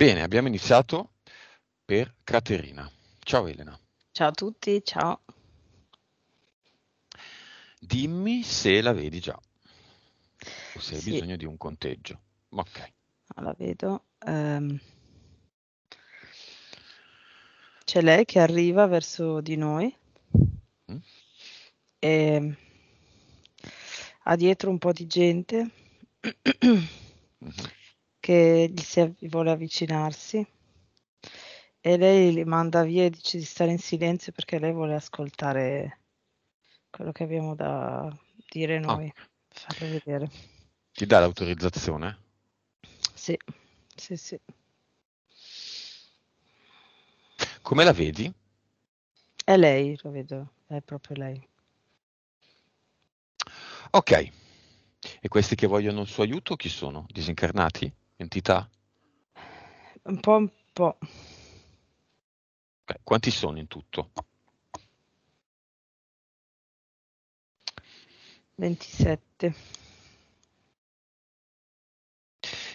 Bene, abbiamo iniziato per Caterina. Ciao Elena. Ciao a tutti, ciao. Dimmi se la vedi già o se hai bisogno di un conteggio. Ok. Ah, la vedo. Um, c'è lei che arriva verso di noi mm. e ehm, ha dietro un po' di gente. mm-hmm che gli si vuole avvicinarsi e lei li manda via e dice di stare in silenzio perché lei vuole ascoltare quello che abbiamo da dire ah. noi, oh. farlo vedere. Ti dà l'autorizzazione? Sì, sì, sì. Come la vedi? È lei, lo vedo, è proprio lei. Ok, e questi che vogliono il suo aiuto chi sono? Disincarnati? entità? Un po', un po'. Okay. Quanti sono in tutto? 27.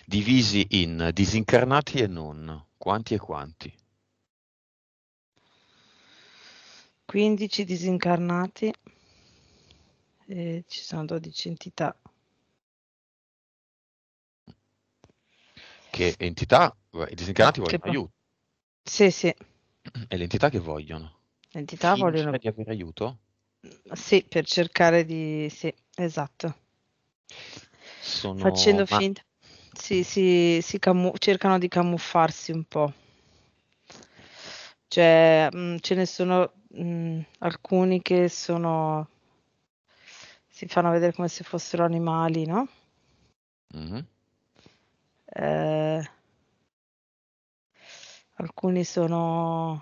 Divisi in disincarnati e non, quanti e quanti? 15 disincarnati, e ci sono 12 entità. che entità, eh, i disincarnati vogliono che... aiuto. Sì, sì. È l'entità che vogliono? L'entità entità vogliono... di avere aiuto? Sì, per cercare di... Sì, esatto. Sono... Facendo Ma... finta. Sì, sì, si camu... cercano di camuffarsi un po'. Cioè, mh, mm, ce ne sono mh, mm, alcuni che sono... si fanno vedere come se fossero animali, no? Mm-hmm eh, alcuni sono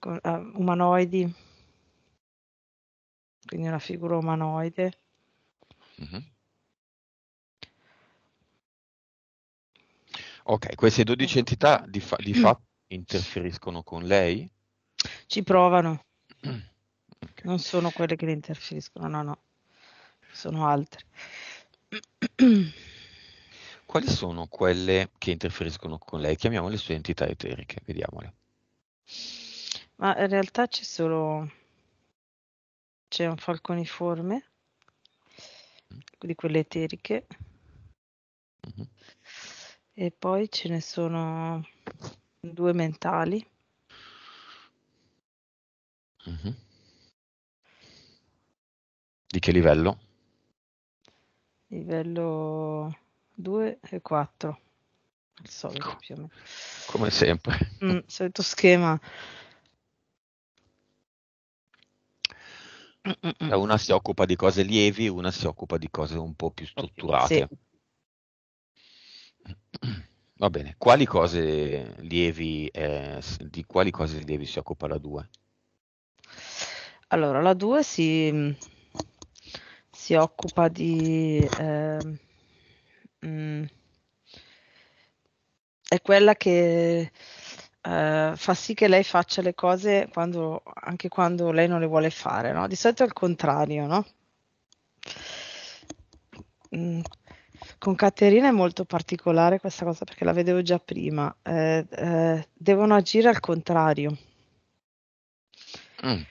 uh, umanoidi, quindi una figura umanoide. Mm-hmm. Ok, queste 12 entità di, fa- di fatto interferiscono con lei? Ci provano. Okay. Non sono quelle che le interferiscono, no, no, sono altre. Quali sono quelle che interferiscono con lei? Chiamiamole sue entità eteriche, vediamole. Ma in realtà c'è solo... c'è un falconiforme mm. di quelle eteriche mm-hmm. e poi ce ne sono due mentali. Mm-hmm. Di che livello? Livello 2 e 4. Il solito più o meno. Come sempre. Mm, solito schema. Una si occupa di cose lievi, una si occupa di cose un po' più strutturate. Sì. Va bene, quali cose lievi, eh, di quali cose lievi si occupa la 2? Allora, la 2 si, si occupa di... Eh, mh, mm. è quella che Uh, fa sì che lei faccia le cose quando, anche quando lei non le vuole fare, no? Di solito è il contrario, no? Mm. Con Caterina è molto particolare questa cosa perché la vedevo già prima. Eh, eh, devono agire al contrario mm.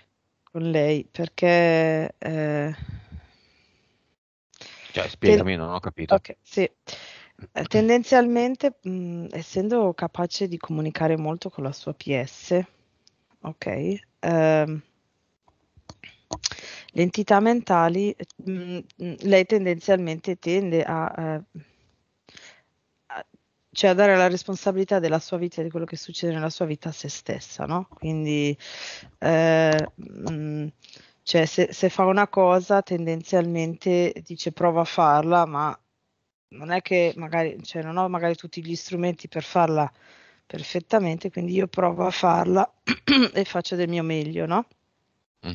con lei perché eh, cioè, spiegami, Ten... non ho capito. Ok, sì. Eh, tendenzialmente, mh, mm, essendo capace di comunicare molto con la sua PS, ok, ehm, le entità mentali, mh, mm, mm, lei tendenzialmente tende a, eh, a, cioè a dare la responsabilità della sua vita e di quello che succede nella sua vita a se stessa, no? Quindi... Eh, mh, cioè se, se fa una cosa tendenzialmente dice prova a farla, ma non è che magari, cioè non ho magari tutti gli strumenti per farla perfettamente, quindi io provo a farla e faccio del mio meglio, no? Mm.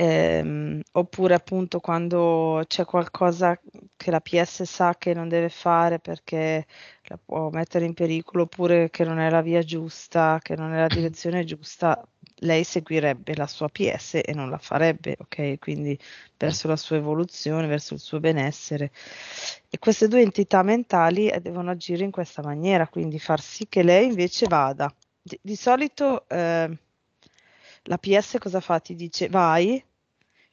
Eh, oppure appunto quando c'è qualcosa che la PS sa che non deve fare perché la può mettere in pericolo, oppure che non è la via giusta, che non è la direzione giusta, lei seguirebbe la sua PS e non la farebbe, ok? Quindi verso la sua evoluzione, verso il suo benessere. E queste due entità mentali eh, devono agire in questa maniera, quindi far sì che lei invece vada. Di, di solito eh, la PS cosa fa? Ti dice vai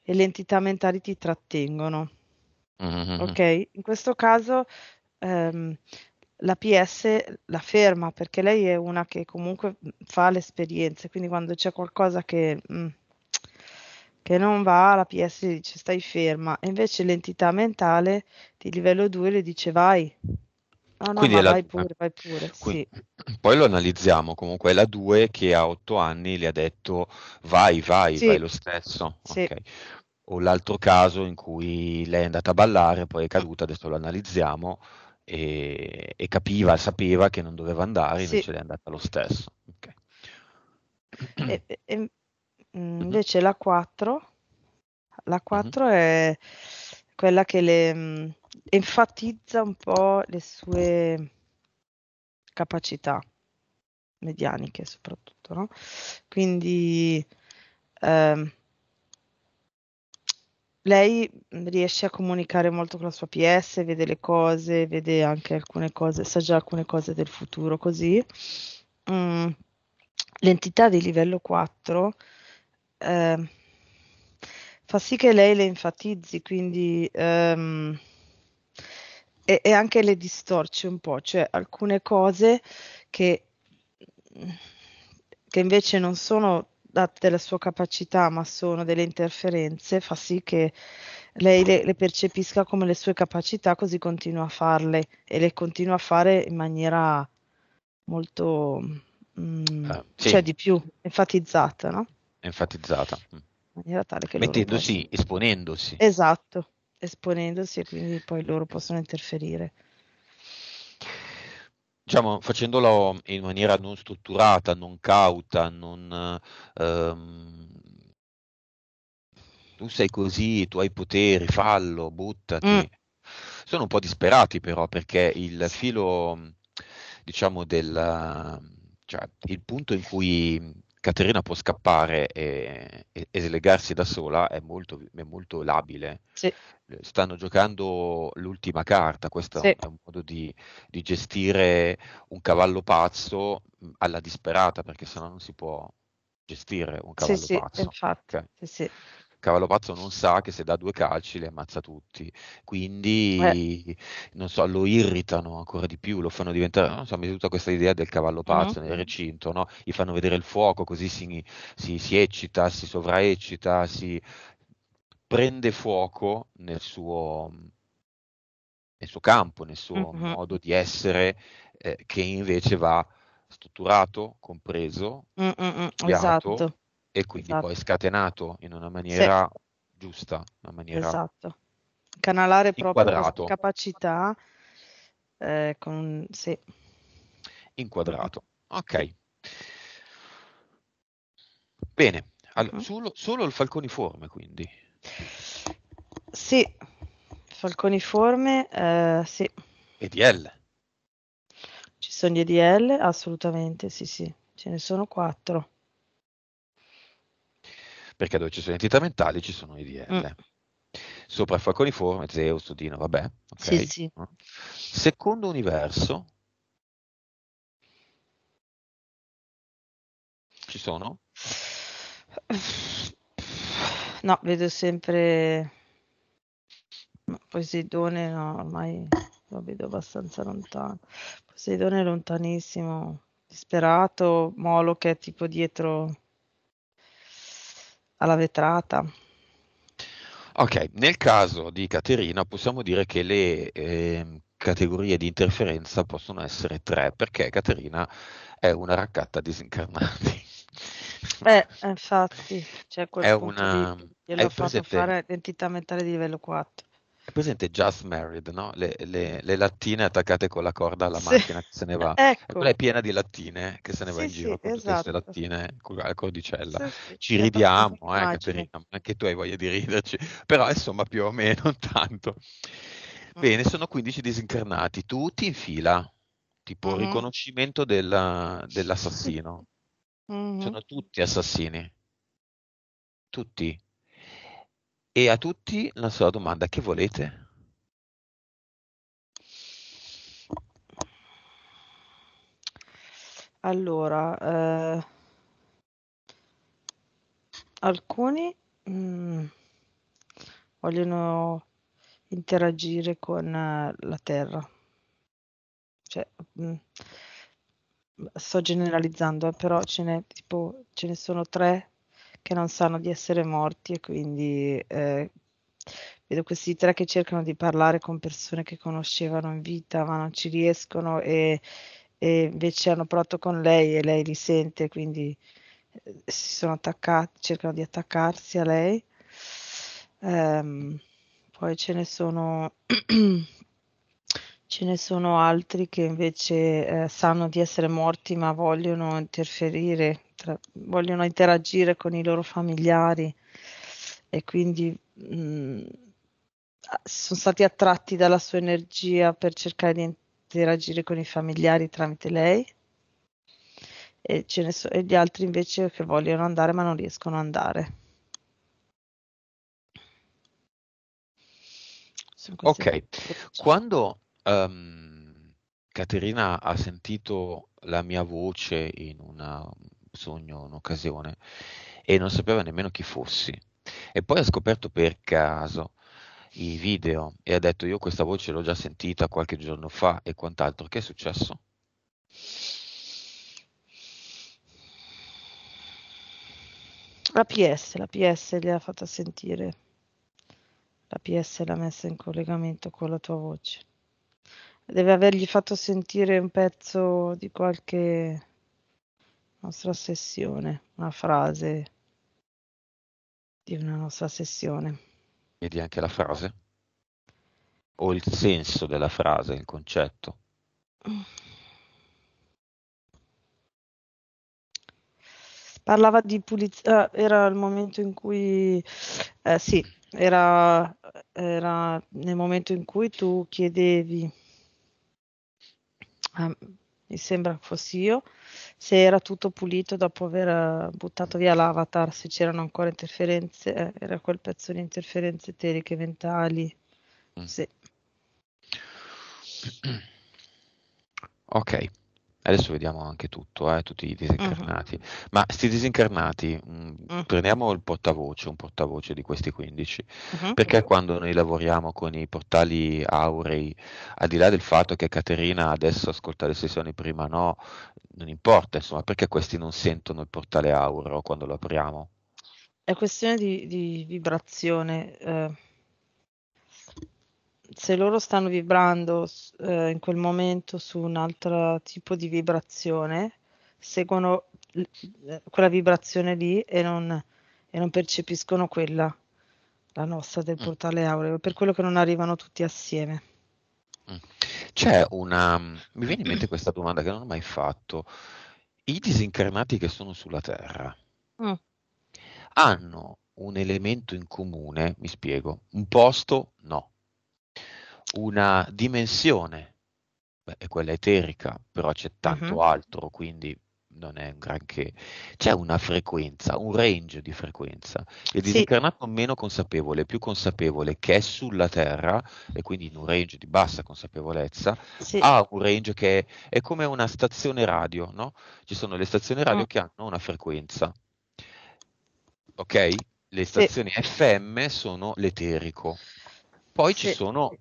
e le entità mentali ti trattengono. Mm-hmm. Ok? In questo caso ehm, la PS la ferma perché lei è una che comunque mhmm, fa le esperienze, quindi quando c'è qualcosa che, mh, mhmm, che non va, la PS dice stai ferma, e invece l'entità mentale di livello 2 le dice vai. No, no, la... vai pure, eh. vai pure. Quindi, sì. Poi lo analizziamo, comunque è la 2 che a 8 anni le ha detto vai, vai, sì. vai lo stesso. Sì. Okay o l'altro caso in cui lei è andata a ballare, poi è caduta, adesso lo analizziamo, e, e capiva, sapeva che non doveva andare, invece sì. è andata lo stesso. Okay. E, e, mm, mhm. invece la 4, la 4 mm-hmm. è quella che le, mm, enfatizza un po' le sue capacità medianiche soprattutto, no? Quindi ehm, lei mm, riesce a comunicare molto con la sua PS, vede le cose, vede anche alcune cose, sa già alcune cose del futuro così. Mm, l'entità di livello 4 eh, fa sì che lei le enfatizzi, quindi ehm, e, e, anche le distorce un po', cioè alcune cose che, che invece non sono della sua capacità, ma sono delle interferenze, fa sì che lei le, le, percepisca come le sue capacità, così continua a farle e le continua a fare in maniera molto, mm, ah, sì. cioè di più, enfatizzata, no? Enfatizzata. Mm. In maniera tale che Mettendosi, poi... esponendosi. Esatto, esponendosi e quindi poi loro possono interferire diciamo, facendolo in maniera non strutturata, non cauta, non, ehm, tu sei così, tu hai poteri, fallo, buttati. Mm. Sono un po' disperati però perché il filo, diciamo, del, cioè, il punto in cui Caterina può scappare e, e, e slegarsi da sola, è molto, è molto labile. Sì. Eh, stanno giocando l'ultima carta, questo sì. è un modo di, di, gestire un cavallo pazzo mm, alla disperata, perché sennò non si può gestire un cavallo sì, pazzo. Infatti. Okay. Sì, Cavallo Pazzo non sa che se dà due calci li ammazza tutti, quindi eh. non so, lo irritano ancora di più, lo fanno diventare, non so, mi è tutta questa idea del cavallo mm-hmm. pazzo uh-huh. nel recinto, no? gli fanno vedere il fuoco così si, si, si eccita, si sovraeccita, si prende fuoco nel suo, nel suo campo, nel suo uh-huh. modo di essere, eh, che invece va strutturato, compreso, uh-huh. esatto e quindi esatto. poi scatenato in una maniera sì. giusta, una maniera esatto. canalare proprio la capacità eh, con sì. inquadrato. Ok. Bene, allora, mm. solo, solo il falconiforme quindi. Sì, falconiforme, eh, sì. EDL. Ci sono gli EDL, assolutamente, sì, sì, ce ne sono quattro perché dove ci sono le entità mentali ci sono i DL. Mm. Sopra Falconiforme, Zeus, Dino, vabbè. Okay. Sì, sì. Secondo universo, ci sono? No, vedo sempre Poseidone, no, ormai lo vedo abbastanza lontano. Poseidone è lontanissimo, disperato, Molo che è tipo dietro alla vetrata. Ok, nel caso di Caterina possiamo dire che le eh, categorie di interferenza possono essere tre, perché Caterina è una raccatta disincarnati. Eh, infatti, c'è cioè quel è una... di, glielo fatto presente... fare identità mentale di livello 4. È presente Just Married, no? le, le, le, lattine attaccate con la corda alla sì. macchina che se ne va. Ecco. Quella è piena di lattine che se ne va sì, in giro esatto. sì, con esatto. queste lattine con la cordicella. Ci ridiamo, eh, Caterina, anche tu hai voglia di riderci, però insomma più o meno tanto. Mm. Bene, sono 15 disincarnati, tutti in fila, tipo mm-hmm. riconoscimento della, dell'assassino. Mm-hmm. Sono tutti assassini. Tutti e a tutti lancio la domanda che volete? Allora, eh, alcuni mh, mm, vogliono interagire con eh, la Terra. Cioè, mh, mm, sto generalizzando, eh, però ce, ne, tipo, ce ne sono tre che non sanno di essere morti e quindi eh, vedo questi tre che cercano di parlare con persone che conoscevano in vita ma non ci riescono e, e invece hanno provato con lei e lei li sente quindi eh, si sono attaccati, cercano di attaccarsi a lei. Um, poi ce ne sono ce ne sono altri che invece eh, sanno di essere morti ma vogliono interferire tra, vogliono interagire con i loro familiari e quindi mh, mm, sono stati attratti dalla sua energia per cercare di interagire con i familiari tramite lei e, so, e gli altri invece che vogliono andare ma non riescono ad andare. Ok, quando um, Caterina ha sentito la mia voce in una sogno, un'occasione, e non sapeva nemmeno chi fossi. E poi ha scoperto per caso i video e ha detto io questa voce l'ho già sentita qualche giorno fa e quant'altro. Che è successo? La PS, la PS gliel'ha fatta sentire. La PS l'ha messa in collegamento con la tua voce. Deve avergli fatto sentire un pezzo di qualche nostra sessione, una frase di una nostra sessione. Vedi anche la frase? O il senso della frase, il concetto? Parlava di pulizia, eh, era il momento in cui, eh, sì, era, era nel momento in cui tu chiedevi... Um, mi sembra fossi io, se era tutto pulito dopo aver eh, buttato via l'avatar, se c'erano ancora interferenze, eh, era quel pezzo di interferenze eteriche mentali. Mm. Sì. Ok adesso vediamo anche tutto, eh, tutti i disincarnati, uh-huh. ma sti disincarnati, mh, mm, uh-huh. Mm. prendiamo il portavoce, un portavoce di questi 15, uh-huh. Mhm. perché quando noi lavoriamo con i portali aurei, al di là del fatto che Caterina adesso ascolta le sessioni, prima no, non importa, insomma, perché questi non sentono il portale aureo quando lo apriamo? È questione di, di vibrazione. Eh se loro stanno vibrando eh, in quel momento su un altro tipo di vibrazione, seguono l- quella vibrazione lì e non, e non, percepiscono quella, la nostra del mm. portale aureo, per quello che non arrivano tutti assieme. Mm. C'è una... mi viene in mente questa domanda che non ho mai fatto. I disincarnati che sono sulla Terra mm. hanno un elemento in comune, mi spiego, un posto no una dimensione, beh, è quella eterica, però c'è tanto uh-huh. altro, quindi non è un granché. C'è una frequenza, un range di frequenza. Il disincarnato sì. meno consapevole, più consapevole, che è sulla Terra, e quindi in un range di bassa consapevolezza, sì. ha un range che è, è, come una stazione radio, no? Ci sono le stazioni radio mm. che hanno una frequenza. Ok? Le stazioni sì. FM sono l'eterico. Poi ci sono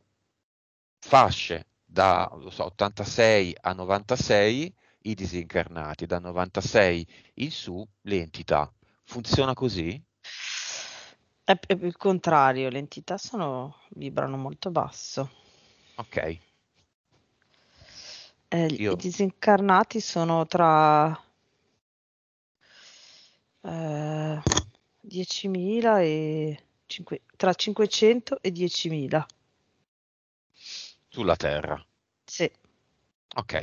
fasce da so, 86 a 96 i disincarnati, da 96 in su le entità. Funziona così? È, il contrario, le entità sono, vibrano molto basso. Ok. Eh, Io... I disincarnati sono tra eh, 10.000 e 5, tra 500 e 10.000. Sulla Terra. Sì. Ok,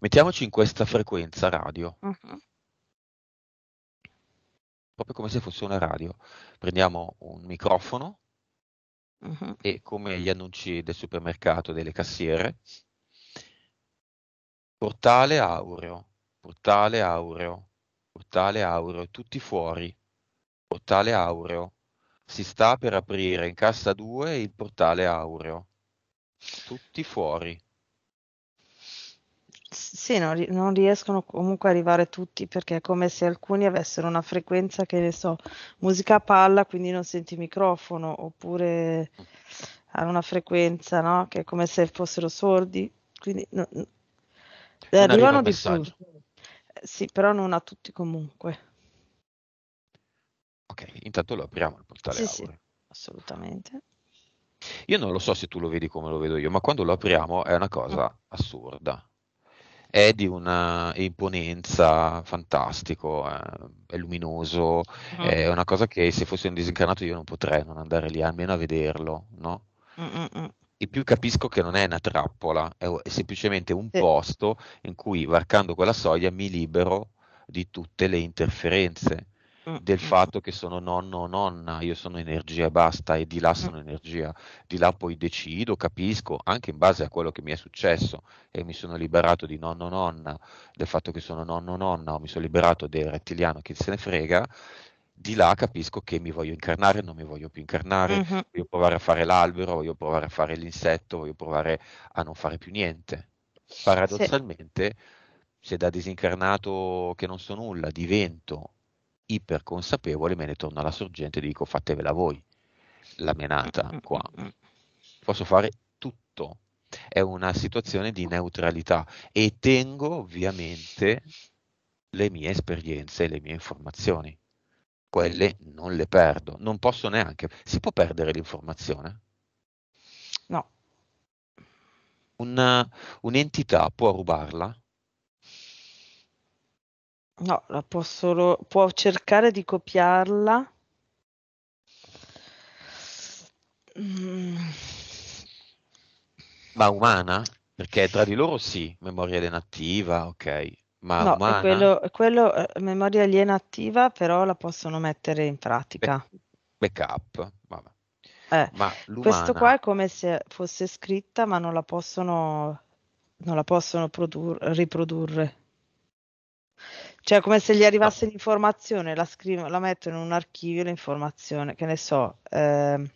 mettiamoci in questa frequenza radio. Uh-huh. Proprio come se fosse una radio. Prendiamo un microfono uh-huh. e come gli annunci del supermercato, delle cassiere, portale aureo, portale aureo, portale aureo, tutti fuori, portale aureo. Si sta per aprire in cassa 2 il portale aureo. Tutti fuori. Sì, non, non, riescono comunque a arrivare tutti perché è come se alcuni avessero una frequenza che ne so, musica a palla, quindi non senti microfono, oppure hanno una frequenza no? che è come se fossero sordi. Quindi no, no. arrivano di più. Sì, però non a tutti comunque. Ok, intanto lo apriamo il portale sì, sì assolutamente. Io non lo so se tu lo vedi come lo vedo io, ma quando lo apriamo è una cosa assurda. È di una imponenza fantastico, eh, è luminoso, uh-huh. è una cosa che se fossi un disincarnato io non potrei non andare lì almeno a vederlo, no? Uh-uh. E più capisco che non è una trappola, è, semplicemente un sì. posto in cui varcando quella soglia mi libero di tutte le interferenze Mm, del mm. fatto che sono nonno o nonna, io sono energia e basta e di là mm. sono energia, di là poi decido, capisco, anche in base a quello che mi è successo e mi sono liberato di nonno o nonna, del fatto che sono nonno o nonna o mi sono liberato del rettiliano che se ne frega, di là capisco che mi voglio incarnare, non mi voglio più incarnare, uh-huh. voglio provare a fare l'albero, voglio provare a fare l'insetto, voglio provare a non fare più niente. Paradossalmente, sì. se da disincarnato che non so nulla divento iperconsapevole, me ne torno alla sorgente e dico fatevela voi, la menata qua. Posso fare tutto, è una situazione di neutralità e tengo ovviamente le mie esperienze, e le mie informazioni. Quelle non le perdo, non posso neanche. Si può perdere l'informazione? No. Una, un'entità può rubarla? No, la può solo può cercare di copiarla. Mm. Ma umana? Perché tra di loro sì, memoria aliena attiva, ok, ma no, umana... quello, quello eh, memoria aliena attiva però la possono mettere in pratica. Backup, vabbè. Eh, ma questo qua è come se fosse scritta ma non la possono, non la possono produr- riprodurre. Cioè, come se gli arrivasse l'informazione, la, scrivo, la metto in un archivio, l'informazione, che ne so. Ehm...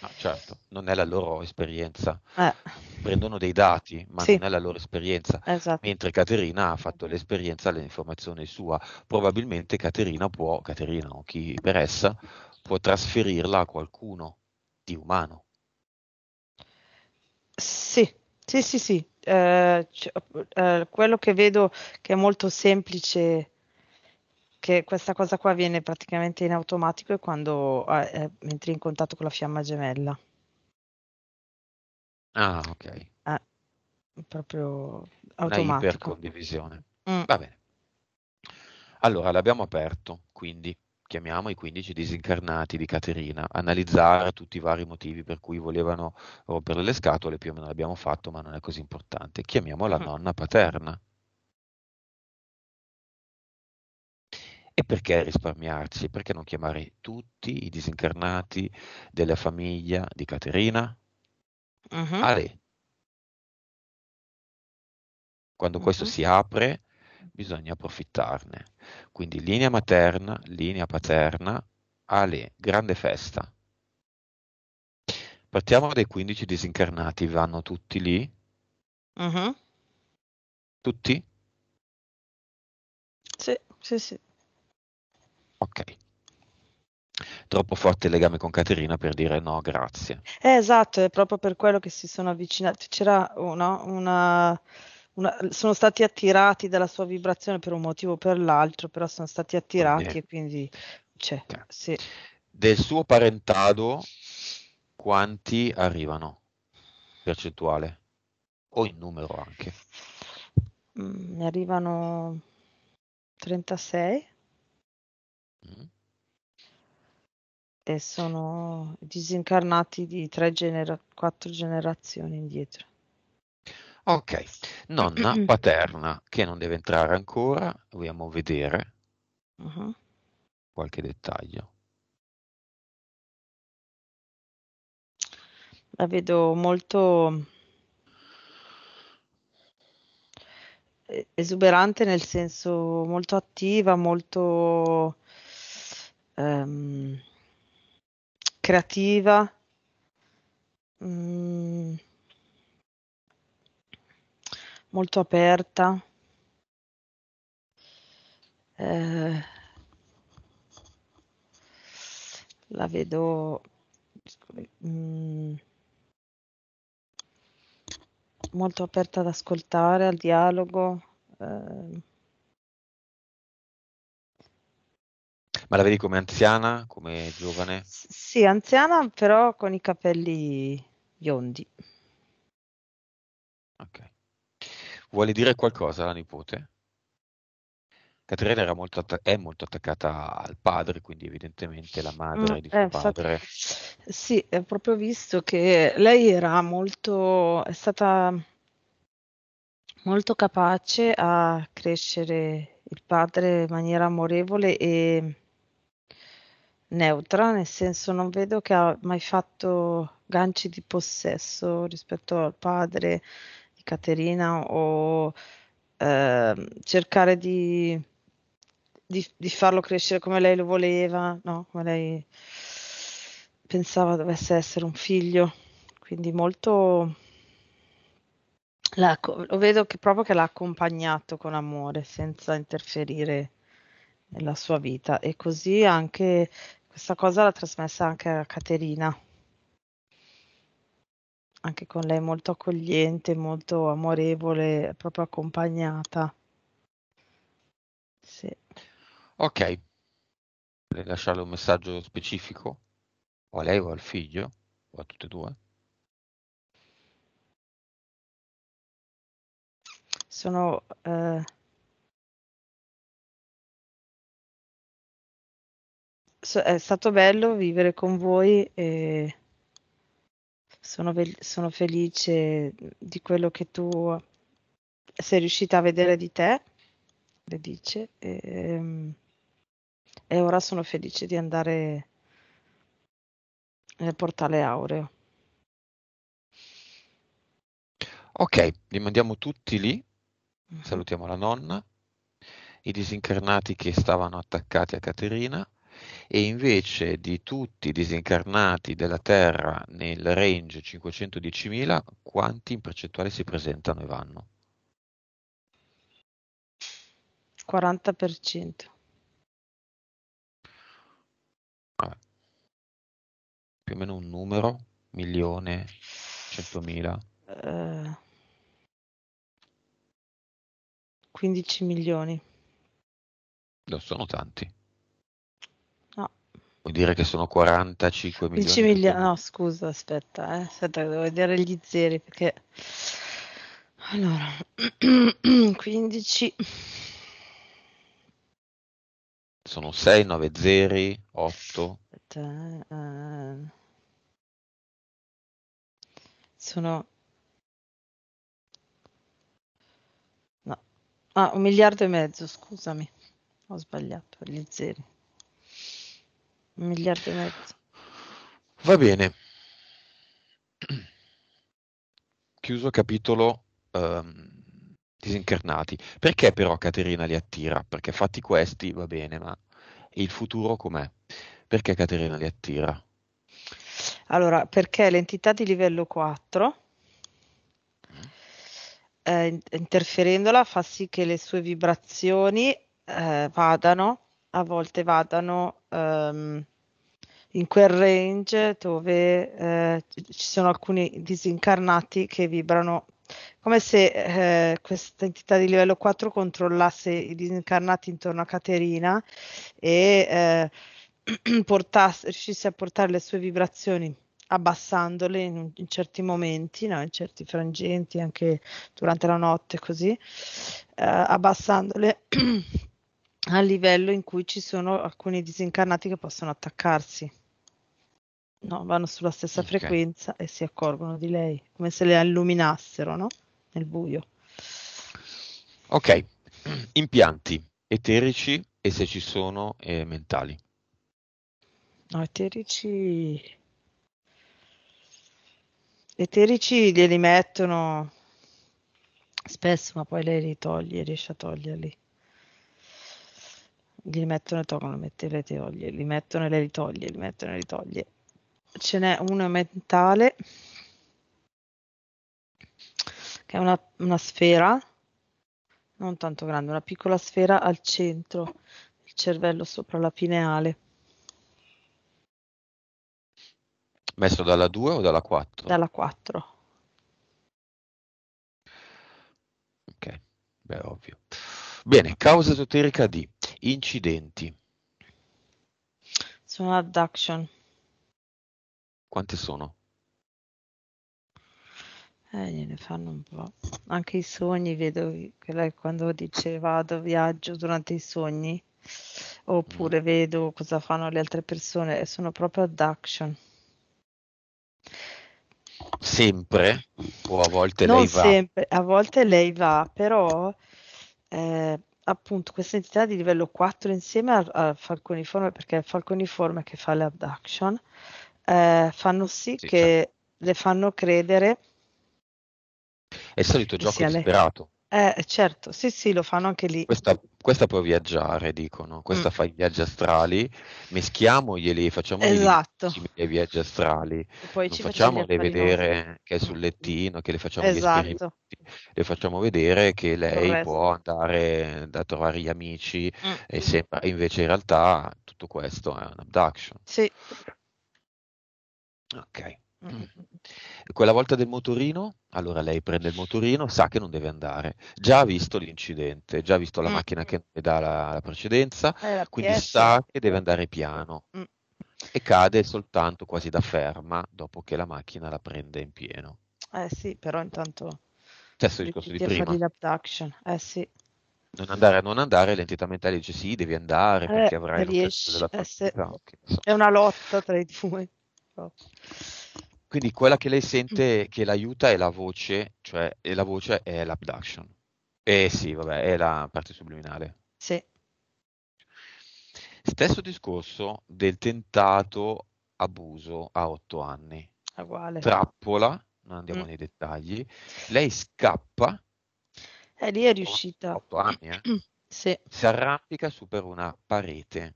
No, certo, non è la loro esperienza. Eh. Prendono dei dati, ma sì. non è la loro esperienza. Esatto. Mentre Caterina ha fatto l'esperienza, l'informazione sua. Probabilmente Caterina può, Caterina o chi per essa, può trasferirla a qualcuno di umano. Sì, sì, sì, sì eh, eh, quello che vedo che è molto semplice, che questa cosa qua viene praticamente in automatico, e quando eh, eh, entri in contatto con la fiamma gemella. Ah, ok. Ah, proprio automatico. Una ipercondivisione. Mm. Va bene. Allora, l'abbiamo aperto, quindi chiamiamo i 15 disincarnati di Caterina, analizzare tutti i vari motivi per cui volevano rompere le scatole, più o meno l'abbiamo fatto, ma non è così importante. Chiamiamola mm. nonna paterna. E perché risparmiarci? Perché non chiamare tutti i disincarnati della famiglia di Caterina? Uh-huh. Ale. Quando uh-huh. questo mm-hmm. si apre, bisogna approfittarne. Quindi linea materna, linea paterna, Ale, grande festa. Partiamo dai 15 disincarnati, vanno tutti lì? Uh-huh. Tutti? Sì, sì, sì. Ok. Troppo forte il legame con Caterina per dire no, grazie. Eh, esatto, è proprio per quello che si sono avvicinati. C'era uno, una una, sono stati attirati dalla sua vibrazione per un motivo o per l'altro, però sono stati attirati e quindi c'è. Okay. Sì. Del suo parentado, quanti arrivano? Percentuale o in numero anche? Mm, ne arrivano 36 mm. e sono disincarnati di tre genera- quattro generazioni indietro. Ok, nonna paterna che non deve entrare ancora, vogliamo vedere uh-huh. qualche dettaglio. La vedo molto eh, esuberante nel senso molto attiva, molto um, creativa. Mm molto aperta. Eh, la vedo mh, mm, molto aperta ad ascoltare, al dialogo. Eh. Ma la vedi come anziana, come giovane? S- sì, anziana però con i capelli biondi. Ok. Vuole dire qualcosa la nipote? Caterina era molto att- è molto attaccata al padre, quindi evidentemente la madre mm, di suo eh, padre. Infatti, sì, ho proprio visto che lei era molto, è stata molto capace a crescere il padre in maniera amorevole e neutra, nel senso non vedo che ha mai fatto ganci di possesso rispetto al padre, di Caterina o eh, cercare di, di, di, farlo crescere come lei lo voleva, no? come lei pensava dovesse essere un figlio. Quindi molto... lo vedo che proprio che l'ha accompagnato con amore, senza interferire nella sua vita. E così anche questa cosa l'ha trasmessa anche a Caterina anche con lei molto accogliente, molto amorevole, proprio accompagnata. Sì. Ok, vuole lasciare un messaggio specifico o a lei o al figlio o a tutte e due? Sono eh, è stato bello vivere con voi e sono, ve- sono felice di quello che tu sei riuscita a vedere di te, le dice, e, ehm, e ora sono felice di andare nel portale aureo. Ok, li mandiamo tutti lì, mm-hmm. salutiamo la nonna, i disincarnati che stavano attaccati a Caterina e invece di tutti i disincarnati della Terra nel range 510.000, quanti in percentuale si presentano e vanno? 40%. Vabbè. Più o meno un numero, milione, 100.000. Uh, 15 milioni. Non sono tanti. Vuol dire che sono 45 milioni. milioni. No, scusa, aspetta, eh. aspetta, devo vedere gli zeri perché... Allora, 15... Sono 6, 9 zeri, 8. Aspetta, eh. Ehm. sono... No. Ah, un miliardo e mezzo, scusami, ho sbagliato gli zeri. Un miliardo e mezzo. Va bene. Chiuso capitolo ehm, disincarnati. Perché però Caterina li attira? Perché fatti questi va bene, ma il futuro com'è? Perché Caterina li attira? Allora, perché l'entità di livello 4 eh, interferendola fa sì che le sue vibrazioni eh, vadano, a volte vadano um, in quel range dove eh, ci sono alcuni disincarnati che vibrano come se eh, questa entità di livello 4 controllasse i disincarnati intorno a Caterina e eh, portasse, riuscisse a portare le sue vibrazioni abbassandole in, in certi momenti, no? in certi frangenti, anche durante la notte così, eh, abbassandole a livello in cui ci sono alcuni disincarnati che possono attaccarsi. No, vanno sulla stessa okay. frequenza e si accorgono di lei, come se le illuminassero, no? Nel buio. Ok, impianti eterici e se ci sono eh, mentali. No, eterici... Eterici glieli mettono spesso, ma poi lei li toglie, riesce a toglierli gli mettono e tolgono, metteva e toglie, li mettono e le ritoglie, li mettono e ritoglie. Ce n'è uno mentale, che è una, una sfera, non tanto grande, una piccola sfera al centro il cervello, sopra la pineale. Messo dalla 2 o dalla 4? Dalla 4. Ok, beh, ovvio. Bene, causa esoterica di incidenti. Sono ad action. Quanti sono? Eh, gliene fanno un po'. Anche i sogni, vedo che lei quando dice vado, viaggio durante i sogni, oppure mm. vedo cosa fanno le altre persone, e sono proprio ad action. Sempre? O a volte non lei va? sempre, a volte lei va, però eh, appunto questa entità di livello 4 insieme al, al falconiforme, perché è il falconiforme che fa le abduction, eh, fanno sì, sì che certo. le fanno credere. È il solito gioco disperato. Eh, certo, sì, sì, lo fanno anche lì. Questa, questa può viaggiare, dicono. Questa mm. fa i viaggi astrali, meschiamoglieli, facciamo esatto. i viaggi astrali. E poi non facciamo vedere che è sul lettino, che le facciamo esatto. le facciamo vedere che lei Corretto. può andare da trovare gli amici mm. e sembra, invece in realtà tutto questo è un abduction. Sì. Ok. Mm. Mm. Quella volta del motorino, allora lei prende il motorino, sa che non deve andare, già ha visto l'incidente, già ha visto la mm. macchina che le dà la, la precedenza, eh, la quindi sa che deve andare piano mm. e cade soltanto quasi da ferma dopo che la macchina la prende in pieno. Eh sì, però intanto... Stesso discorso di prima. L'abduction. Eh sì. Non andare a non andare, l'entità mentale dice sì, devi andare perché eh, avrai riesci, della eh, se... okay, so. È una lotta tra i due. Oh. Quindi quella che lei mm. sente che l'aiuta è la voce, cioè e la voce è l'abduction. Eh sì, vabbè, è la parte subliminale. Sì. Stesso discorso del tentato abuso a otto anni. Uguale. Trappola, non andiamo mm. nei dettagli. Lei scappa. E eh, lì è riuscita. Otto anni, eh? sì. Si arrampica su per una parete,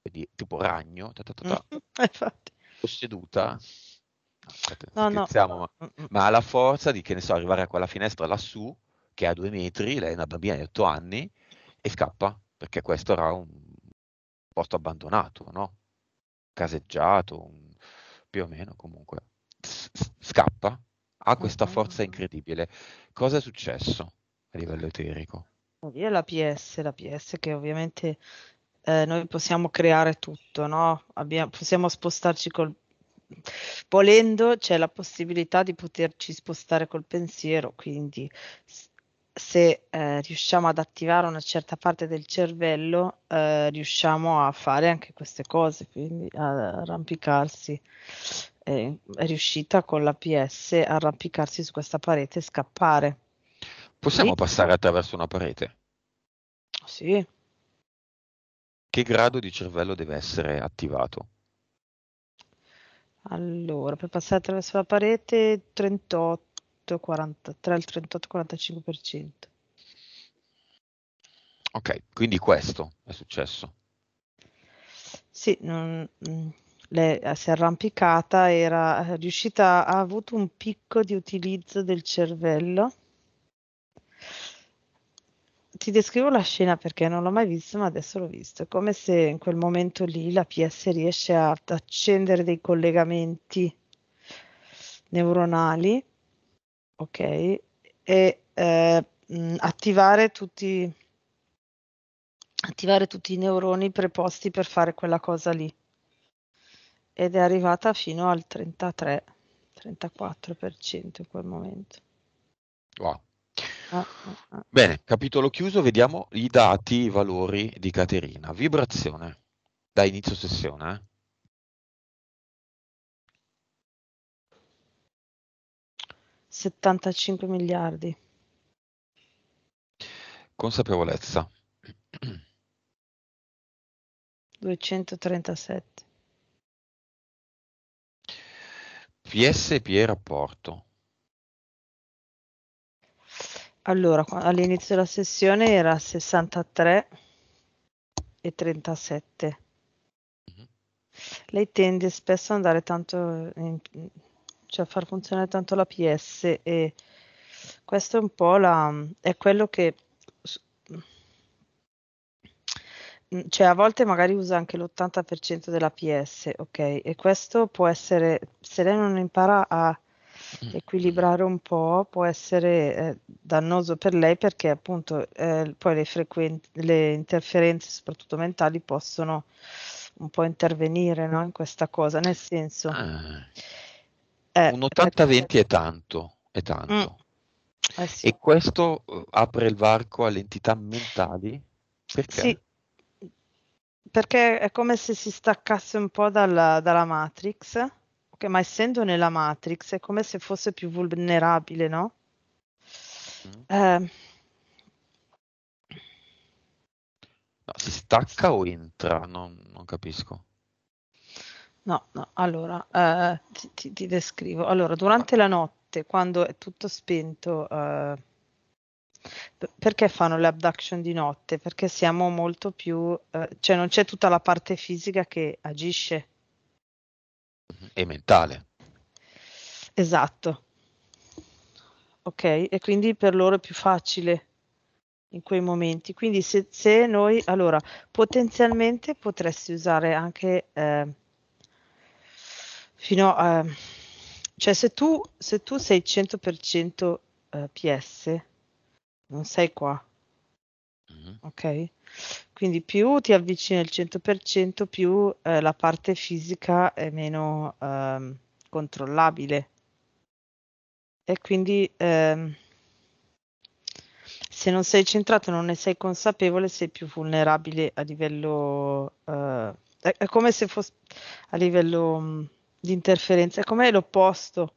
quindi tipo ragno, ta ta ta ta, mm. posseduta cioè, no, no. Ma, mm, mm. ma la forza di, che ne so, arrivare a quella finestra lassù, che è a due metri, lei è una bambina di otto anni, e scappa, perché questo era un posto abbandonato, no? Caseggiato, un... più o meno comunque. Scappa, ha questa mm, forza incredibile. Cosa è successo a livello eterico? Via la PS, la PS che ovviamente eh, noi possiamo creare tutto, no? Abbiamo, possiamo spostarci col volendo c'è la possibilità di poterci spostare col pensiero, quindi se eh, riusciamo ad attivare una certa parte del cervello, eh, riusciamo a fare anche queste cose, quindi ad arrampicarsi. è riuscita con la PS a arrampicarsi su questa parete e scappare. Possiamo sì. passare attraverso una parete? Sì. Che grado di cervello deve essere attivato? Allora, per passare attraverso la parete 38, 43 al 38-45%. Ok, quindi questo è successo. Sì, non, mm, lei eh, si è arrampicata, era riuscita, ha avuto un picco di utilizzo del cervello ti descrivo la scena perché non l'ho mai vista, ma adesso l'ho visto. È come se in quel momento lì la PS riesce ad accendere dei collegamenti neuronali, ok, e eh, mm, attivare tutti attivare tutti i neuroni preposti per fare quella cosa lì. Ed è arrivata fino al 33, 34% in quel momento. Wow. Bene, capitolo chiuso, vediamo i dati, i valori di Caterina. Vibrazione da inizio sessione. Eh? 75 miliardi. Consapevolezza. 237. PSP rapporto allora, all'inizio della sessione era 63 e 37. Mm-hmm. Lei tende spesso ad andare tanto, in, cioè a far funzionare tanto la PS e questo è un po' la, è quello che, mm, cioè a volte magari usa anche l'80% della PS, ok? E questo può essere, se lei non impara a Mm. equilibrare un po' può essere eh, dannoso per lei perché appunto eh, poi le, frequenti, le interferenze soprattutto mentali possono un po' intervenire no? in questa cosa, nel senso... Ah, eh, un 80-20 eh, è tanto, è tanto. Mm, eh sì. E questo eh, apre il varco alle entità mentali? Perché? Sì, perché è come se si staccasse un po' dalla, dalla Matrix okay, ma essendo nella Matrix è come se fosse più vulnerabile, no? Mm. Eh. no si stacca o entra? Non, non capisco. No, no, allora eh, ti, ti, ti, descrivo. Allora, durante la notte, quando è tutto spento, eh, perché fanno le abduction di notte? Perché siamo molto più, eh, cioè non c'è tutta la parte fisica che agisce e mentale. Esatto. Ok, e quindi per loro è più facile in quei momenti. Quindi se, se noi, allora, potenzialmente potresti usare anche eh, fino a... Cioè se tu, se tu sei 100% eh, PS, non sei qua. Mm-hmm. Ok? Quindi più ti avvicini al 100%, più eh, la parte fisica è meno ehm, controllabile. E quindi ehm, se non sei centrato, non ne sei consapevole, sei più vulnerabile a livello... Eh, è, come se fosse a livello mh, mm, di interferenza, è come l'opposto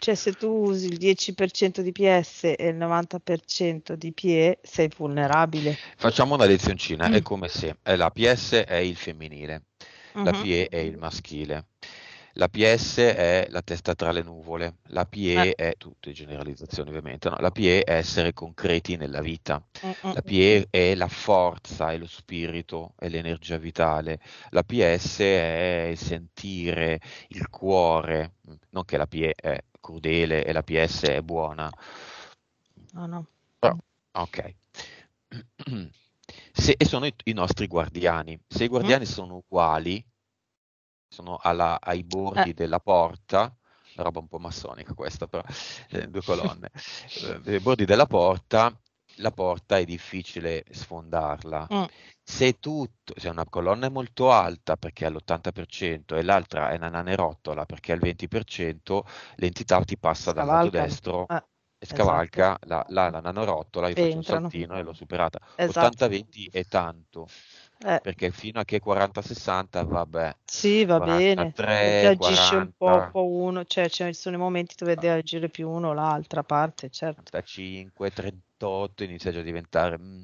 cioè se tu usi il 10% di PS e il 90% di PE sei vulnerabile. Facciamo una lezioncina, mm. è come se eh, la PS è il femminile, mm-hmm. la mhm. PE è il maschile. La PS è la testa tra le nuvole, la PE eh. è tutte generalizzazioni ovviamente, no? la PE è essere concreti nella vita, Mm-mm. la PE è la forza, è lo spirito, è l'energia vitale, la PS è il sentire, il cuore, non che la PE è crudele e la PS è buona. No, no. Però, ok. Se, e sono i, i, nostri guardiani. Se i guardiani mm. sono uguali, sono alla, ai bordi eh. della porta, roba un po' massonica questa, però eh, due colonne, eh, ai bordi della porta la porta è difficile sfondarla. Mm. Se, tutto, se una colonna è molto alta perché è all'80% e l'altra è una nanerottola perché è al 20%, l'entità ti passa dal lato destro. Ah esatto. scavalca esatto. la, la, la, nanorottola, io Entrano. un saltino e l'ho superata. Esatto. 80-20 è tanto. Eh. Perché fino a che 40-60, vabbè, sì, va 43, bene, reagisce 40. un po', po uno, cioè ci sono i momenti dove ah. deve agire più uno o l'altra parte, certo. 35, 30, 78 inizia già a diventare, mm,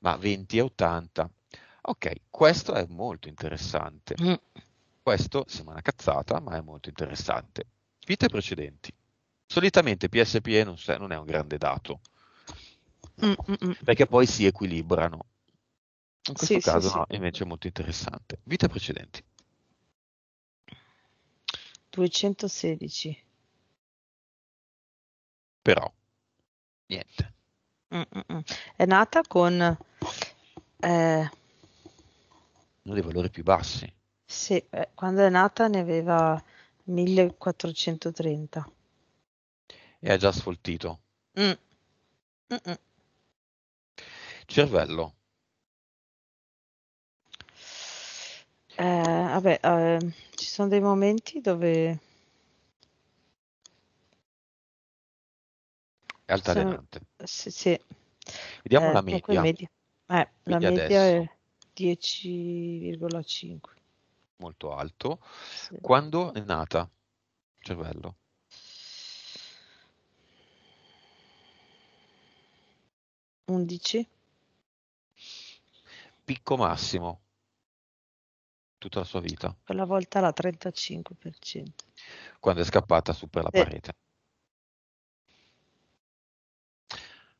ma 20 e 80. Ok, questo è molto interessante. Mm. Questo sembra una cazzata, ma è molto interessante. Vite precedenti. Solitamente PSPE non, non è un grande dato, mm, mm, mm, perché poi si equilibrano. In questo sì, caso sì, no, sì. invece è molto interessante. Vite precedenti. 216. Però, niente. Mm, mm, mm. È nata con eh, uno dei valori più bassi. Sì, eh, quando è nata ne aveva 1430. E ha già sfoltito. Mm. Cervello. Eh, vabbè, ehm, ci sono dei momenti dove È altalenante. sì, sì. Vediamo eh, la media. media. Eh, la media adesso. è 10,5. Molto alto. Sì. Quando è nata? il Cervello. Undici. Picco massimo. Tutta la sua vita. Quella volta la 35%. Quando è scappata su per la sì. Eh, parete.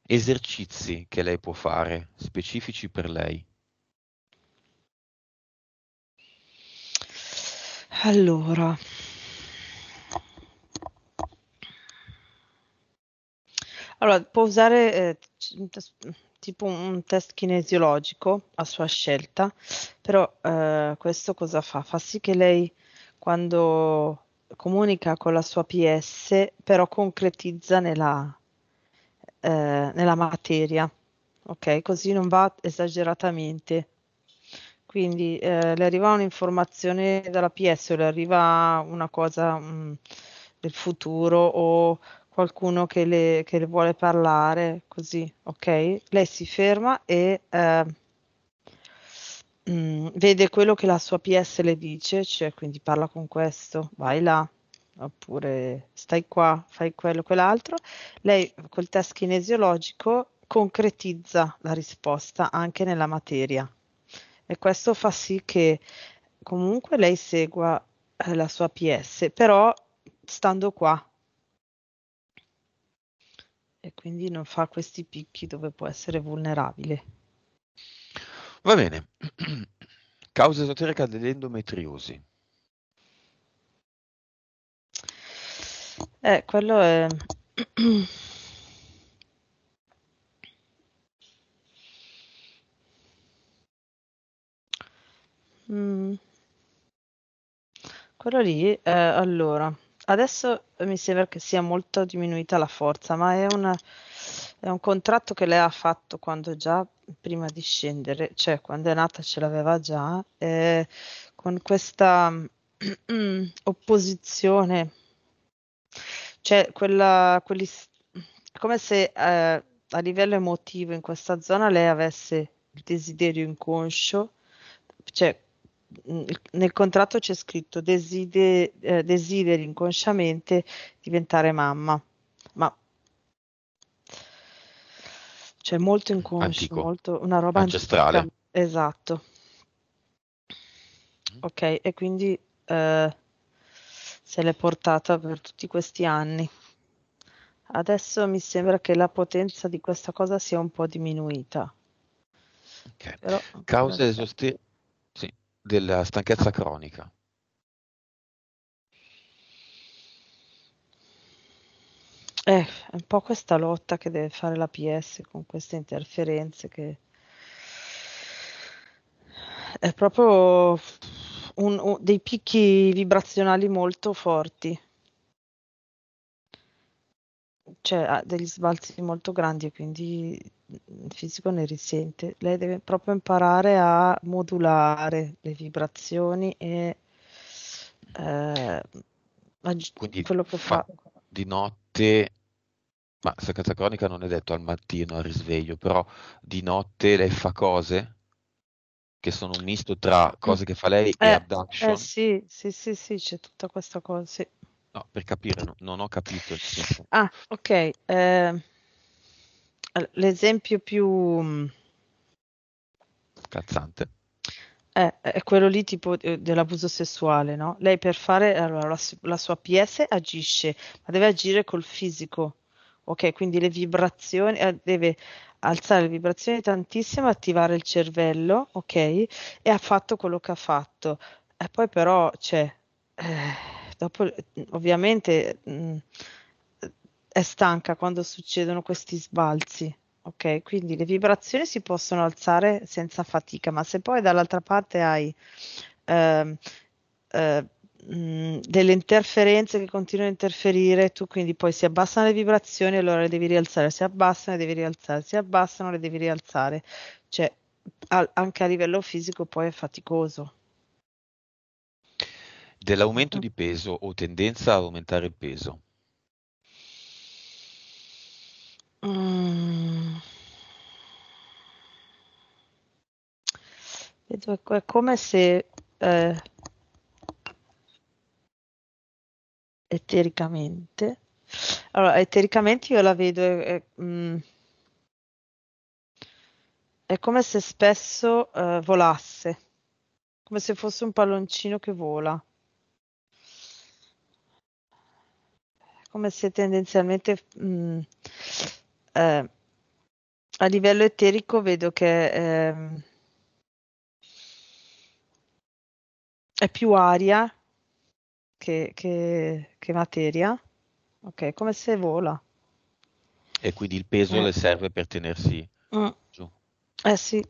esercizi che lei può fare, specifici per lei. Allora, allora può usare eh, tipo un test kinesiologico a sua scelta, però eh, questo cosa fa? Fa sì che lei quando comunica con la sua PS, però concretizza nella, eh, nella materia, ok? Così non va esageratamente. Quindi eh, le arriva un'informazione dalla PS o le arriva una cosa mh, mm, del futuro o qualcuno che le, che le, vuole parlare, così, ok? Lei si ferma e eh, mh, mm, vede quello che la sua PS le dice, cioè quindi parla con questo, vai là, oppure stai qua, fai quello, quell'altro, lei col test kinesiologico concretizza la risposta anche nella materia e questo fa sì che comunque lei segua eh, la sua PS, però stando qua e quindi non fa questi picchi dove può essere vulnerabile. Va bene. Causa esoterica dell'endometriosi. Eh, quello è... Mm. Quello lì, eh, allora, adesso mi sembra che sia molto diminuita la forza, ma è, una, è un contratto che lei ha fatto quando già prima di scendere, cioè quando è nata ce l'aveva già, eh, con questa opposizione c'è quella, quelli, come se eh, a livello emotivo in questa zona lei avesse il desiderio inconscio, cioè mm, nel contratto c'è scritto desider, eh, desideri inconsciamente diventare mamma, ma cioè molto inconscio, molto, una roba ancestrale. Antica. Esatto. Ok, e quindi eh, se l'è portata per tutti questi anni. Adesso mi sembra che la potenza di questa cosa sia un po' diminuita. Okay. Però, Cause sosti- sì, della stanchezza cronica. Eh, è un po' questa lotta che deve fare la PS con queste interferenze che è proprio un, un, dei picchi vibrazionali molto forti, cioè ha degli sbalzi molto grandi e quindi il fisico ne risente. Lei deve proprio imparare a modulare le vibrazioni e eh, quindi quello che fa, Di notte, ma seconda cronica non è detto al mattino al risveglio, però di notte lei fa cose che sono un misto tra cose mm. che fa lei eh, e abduction. Eh sì, sì, sì, sì, c'è tutta questa cosa, sì. No, per capire, no, non ho capito Ah, ok. Eh, l'esempio più... Mm, Cazzante. Eh, è quello lì tipo eh, dell'abuso sessuale, no? Lei per fare allora, la, la, sua PS agisce, ma deve agire col fisico, Ok, quindi le vibrazioni, eh, deve alzare le vibrazioni tantissimo, attivare il cervello, ok? E ha fatto quello che ha fatto. E poi però cioè, eh, dopo ovviamente mh, mm, è stanca quando succedono questi sbalzi, ok? Quindi le vibrazioni si possono alzare senza fatica, ma se poi dall'altra parte hai... Ehm, eh, eh, Mm, delle interferenze che continuano a interferire, tu quindi poi si abbassano le vibrazioni, allora le devi rialzare, si abbassano, le devi rialzare, si abbassano, le devi rialzare. Cioè, al, anche a livello fisico poi è faticoso. Dell'aumento di peso o tendenza ad aumentare il peso? Mm. Vedo, è come se... Eh, Etericamente. Allora, etericamente io la vedo... È, è, mh, mm, è come se spesso uh, volasse, come se fosse un palloncino che vola. Come se tendenzialmente mh, mm, eh, a livello eterico vedo che eh, è più aria che, che, che materia? Ok, come se vola. E quindi il peso eh. le serve per tenersi mm. giù. Eh sì.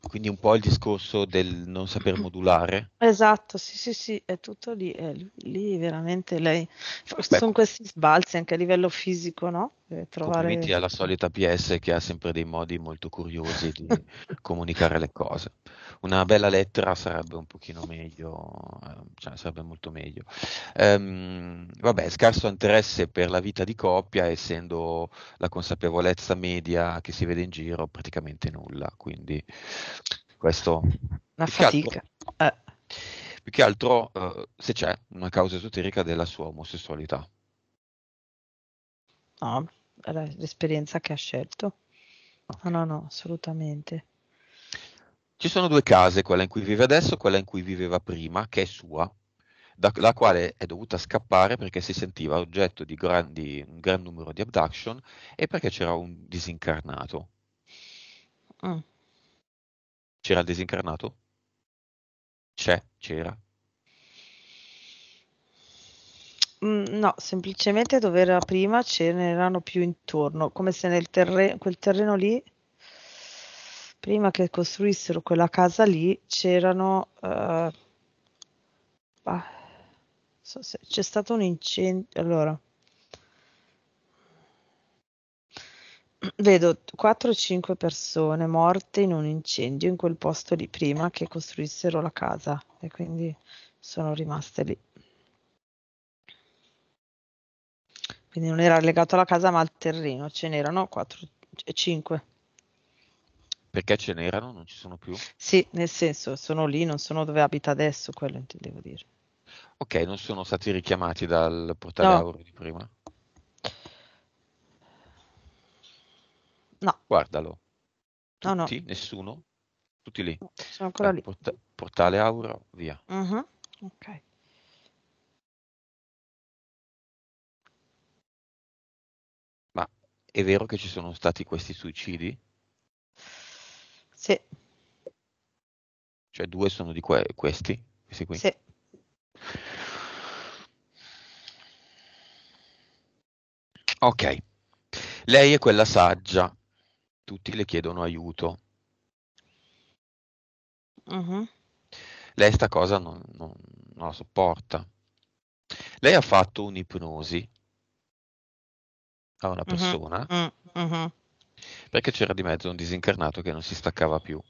Quindi un po' il discorso del non saper modulare. Esatto, sì, sì, sì, è tutto lì. È lì veramente lei. Beh, sono questi sbalzi anche a livello fisico, no? eh, trovare... Complimenti alla solita PS che ha sempre dei modi molto curiosi di comunicare le cose. Una bella lettera sarebbe un pochino meglio, eh, cioè sarebbe molto meglio. Um, vabbè, scarso interesse per la vita di coppia, essendo la consapevolezza media che si vede in giro praticamente nulla, quindi questo... Una fatica. Altro, eh. Più che altro, uh, se c'è, una causa esoterica della sua omosessualità. No, l'esperienza che ha scelto. No, no, no, assolutamente. Ci sono due case, quella in cui vive adesso e quella in cui viveva prima, che è sua, da, la quale è dovuta scappare perché si sentiva oggetto di, gran, di un gran numero di abduction e perché c'era un disincarnato. Mm. C'era il disincarnato? C'è, c'era. Mm, no, semplicemente dove era prima ce n'erano più intorno, come se nel terreno, quel terreno lì, prima che costruissero quella casa lì, c'erano... eh, bah, so se- c'è stato un incendio. Allora, vedo 4-5 persone morte in un incendio in quel posto lì prima che costruissero la casa e quindi sono rimaste lì. quindi non era legato alla casa ma al terreno, ce n'erano 4 e 5. Perché ce n'erano? Non ci sono più? Sì, nel senso, sono lì, non sono dove abita adesso, quello intendevo dire. Ok, non sono stati richiamati dal portale no. Auro di prima? No. Guardalo. Tutti? No, no. Nessuno? Tutti lì? sono ancora eh, lì. Porta- portale Auro, via. Uh-huh. Ok. è vero che ci sono stati questi suicidi? Sì. Cioè due sono di que- questi? Questi qui? Sì. Ok. Lei è quella saggia. Tutti le chiedono aiuto. Uh-huh. Lei sta cosa non, non, non la sopporta. Lei ha fatto un'ipnosi a una mm-hmm. persona, mm, mm-hmm. perché c'era di mezzo un disincarnato che non si staccava più.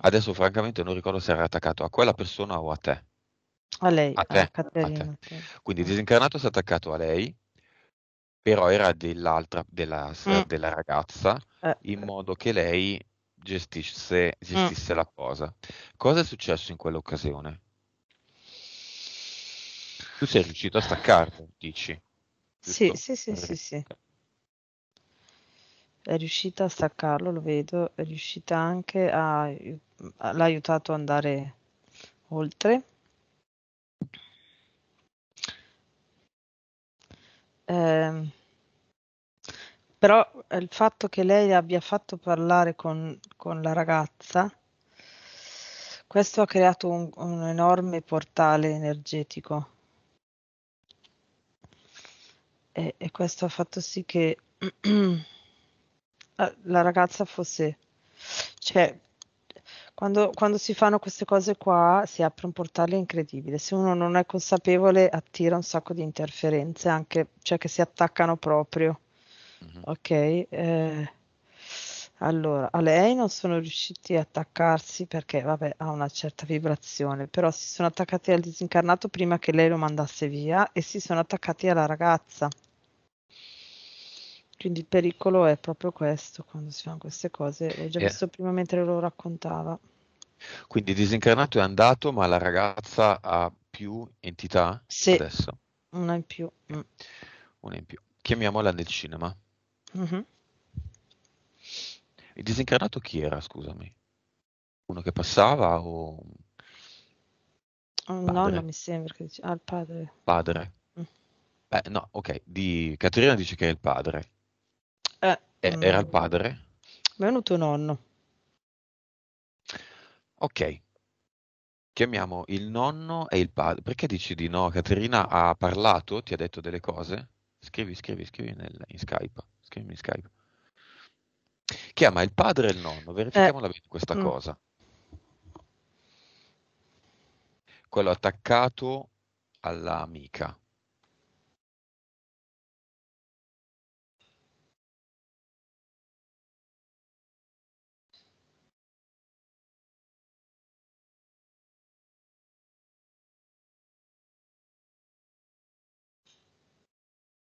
Adesso francamente non ricordo se era attaccato a quella persona o a te. A lei, a te. A Caterina, a te. Quindi il disincarnato si è attaccato a lei, però era dell'altra, della, mm. della ragazza, eh. in modo che lei gestisse, gestisse mm. la cosa. Cosa è successo in quell'occasione? Tu sei riuscito a staccarti, dici? Sì, sì, sì, sì, sì è riuscita a staccarlo, lo vedo, è riuscita anche a, l'ha aiutato ad andare oltre. Eh, però il fatto che lei abbia fatto parlare con, con la ragazza, questo ha creato un, un enorme portale energetico. E, e questo ha fatto sì che Eh, la ragazza fosse... Cioè, quando, quando, si fanno queste cose qua si apre un portale incredibile. Se uno non è consapevole attira un sacco di interferenze, anche, cioè che si attaccano proprio. Mm-hmm. Ok? Eh, allora, a lei non sono riusciti a attaccarsi perché, vabbè, ha una certa vibrazione, però si sono attaccati al disincarnato prima che lei lo mandasse via e si sono attaccati alla ragazza. Quindi il pericolo è proprio questo quando si fanno queste cose. L'ho già yeah. visto prima mentre lo raccontava. Quindi disincarnato è andato, ma la ragazza ha più entità sì, adesso. Una in più. Mm. Una in più. Chiamiamola nel cinema. Mm-hmm. Il disincarnato chi era, scusami? Uno che passava o... Un oh, nonno mi sembra che dice... Ah, il padre. Padre. Mm. Beh, no, ok. Di... Caterina dice che è il padre. Eh, mm. Era il padre? Venuto tuo nonno. Ok. Chiamiamo il nonno e il padre. Perché dici di no? Caterina ha parlato, ti ha detto delle cose? Scrivi, scrivi, scrivi nel, in Skype. Scrivi in Skype. Chiama il padre e il nonno, Verifichiamo eh. questa mm. cosa. Quello attaccato all'amica.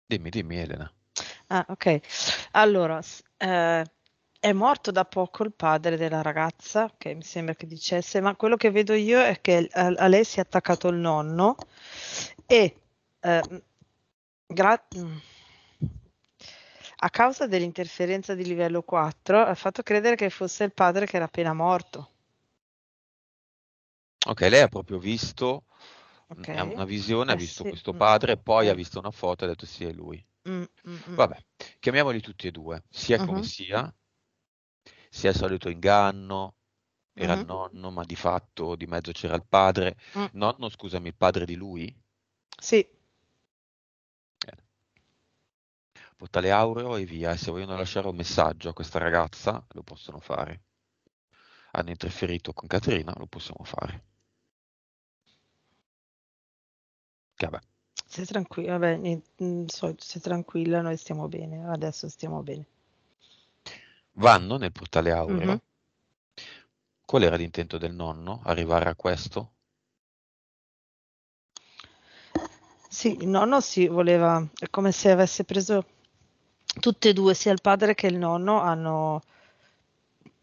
Dimmi, dimmi Elena. Ah, ok. Allora, eh, è morto da poco il padre della ragazza, che mi sembra che dicesse, ma quello che vedo io è che a, eh, a lei si è attaccato il nonno e eh, gra- a causa dell'interferenza di livello 4 ha fatto credere che fosse il padre che era appena morto. Ok, lei ha proprio visto Okay. Ha una visione, eh, ha visto sì. questo mm, padre, mm, poi ha mm. visto una foto e ha detto sì, è lui. Mm, mm, Vabbè, chiamiamoli tutti e due, sia uh-huh. come mm-hmm. sia, sia il solito inganno, era uh-huh. Mm-hmm. il nonno, ma di fatto di mezzo c'era il padre. Nonno, scusami, il padre di lui? Sì. Eh. Portale Aureo e via, se vogliono lasciare un messaggio a questa ragazza lo possono fare. Hanno interferito con Caterina, lo possiamo fare. che Sei tranquilla, vabbè, niente, mm, sei tranquilla, noi stiamo bene, adesso stiamo bene. Vanno nel portale aureo. Mm-hmm. Qual era l'intento del nonno? Arrivare a questo? Sì, il nonno si voleva, è come se avesse preso tutte e due, sia il padre che il nonno hanno,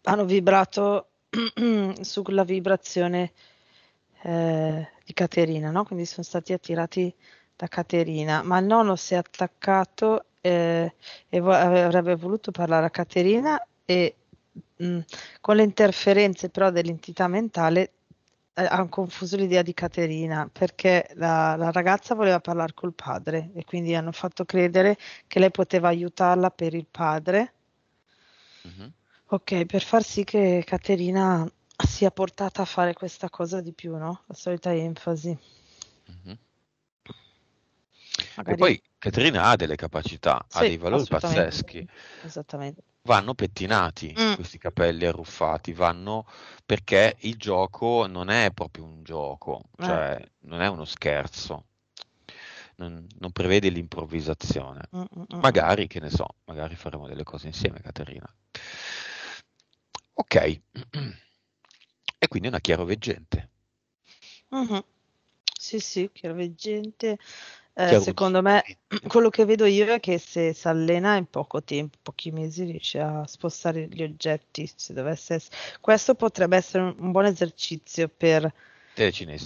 hanno vibrato sulla vibrazione eh, di Caterina, no? quindi sono stati attirati da Caterina, ma il nonno si è attaccato eh, e vo- avrebbe voluto parlare a Caterina e mh, mm, con le interferenze però dell'entità mentale eh, hanno confuso l'idea di Caterina perché la, la, ragazza voleva parlare col padre e quindi hanno fatto credere che lei poteva aiutarla per il padre. Mm-hmm. Ok, per far sì che Caterina sia portata a fare questa cosa di più, no? La solita enfasi. Mm-hmm. E poi Caterina ha delle capacità, sì, ha dei valori pazzeschi. Esattamente. Vanno pettinati mm. questi capelli arruffati, vanno perché il gioco non è proprio un gioco, eh. cioè eh. non è uno scherzo, non, non prevede l'improvvisazione. Mm-mm. Magari, che ne so, magari faremo delle cose insieme, Caterina. Ok. e quindi è una chiaroveggente. Mm-hmm. Sì, sì, chiaroveggente. Eh, secondo me, quello che vedo io è che se si allena in poco tempo, pochi mesi, riesce a spostare gli oggetti. Se dovesse essere... Questo potrebbe essere un, buon esercizio per eh,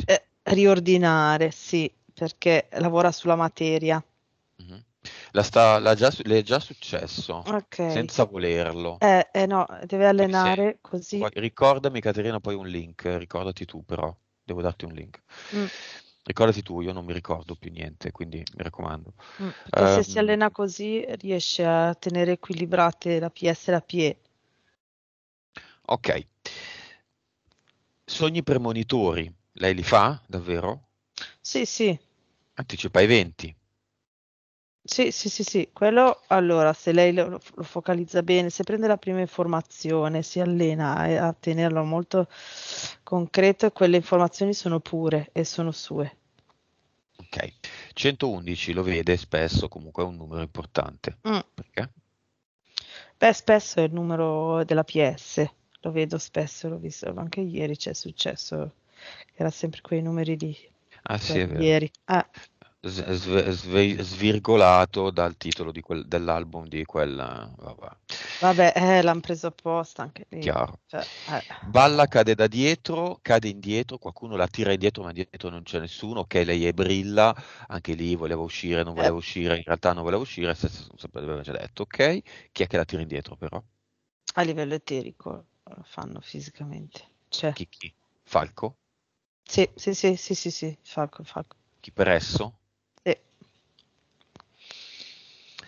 riordinare, sì, perché lavora sulla materia. Mm-hmm. La sta, la già, le è già successo okay. senza volerlo. Eh, eh, no, deve allenare eh, così. ricordami, Caterina, poi un link. Ricordati tu, però devo darti un link. Mm. Ricordati tu, io non mi ricordo più niente, quindi mi raccomando. Mm, um, se si ehm, allena così riesce a tenere equilibrate la PS e la PE. Ok. Sogni premonitori, lei li fa davvero? Sì, sì. Anticipa eventi. Sì, sì, sì, sì, quello allora se lei lo, lo focalizza bene, se prende la prima informazione, si allena a, a tenerlo molto concreto, quelle informazioni sono pure e sono sue. Ok, 111 lo vede spesso, comunque è un numero importante. Mm. Perché? Beh, spesso è il numero della PS, lo vedo spesso, l'ho visto anche ieri, c'è successo, era sempre quei numeri lì. Ah sì, è vero. Ieri. Ah sve, sve, svirgolato dal titolo di quel, dell'album di quella. vabbè, vabbè eh, l'hanno preso apposta anche lì Chiaro. Cioè, eh. Balla cade da dietro cade indietro qualcuno la tira indietro ma dietro non c'è nessuno ok lei è brilla anche lì voleva uscire non voleva eh. uscire in realtà non voleva uscire se, se, se, già detto ok chi è che la tira indietro però a livello eterico lo fanno fisicamente cioè. chi, chi? Falco? Sì, sì, sì, sì, sì, sì, Falco, Falco. Chi per esso?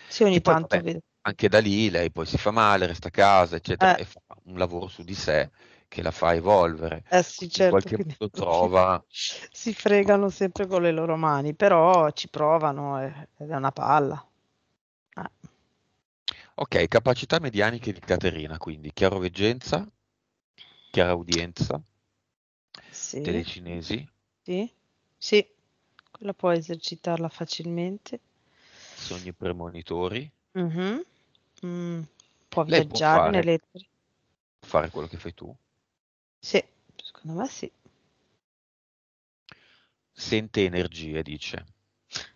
Sì, ogni poi, tanto vabbè, Anche da lì lei poi si fa male, resta a casa, eccetera, eh. e fa un lavoro su di sé che la fa evolvere. Eh sì, certo, qualche quindi... modo trova. si fregano sempre con le loro mani, però ci provano eh, è una palla. Ah. Ok, capacità medianiche di Caterina, quindi chiaroveggenza, chiaraudienza, sì. telecinesi. Sì, sì, quella può esercitarla facilmente sogni premonitori. Mm-hmm. Mm. Può viaggiare può fare, nelle... Può fare quello che fai tu? Sì, secondo me sì. Sente energie, dice.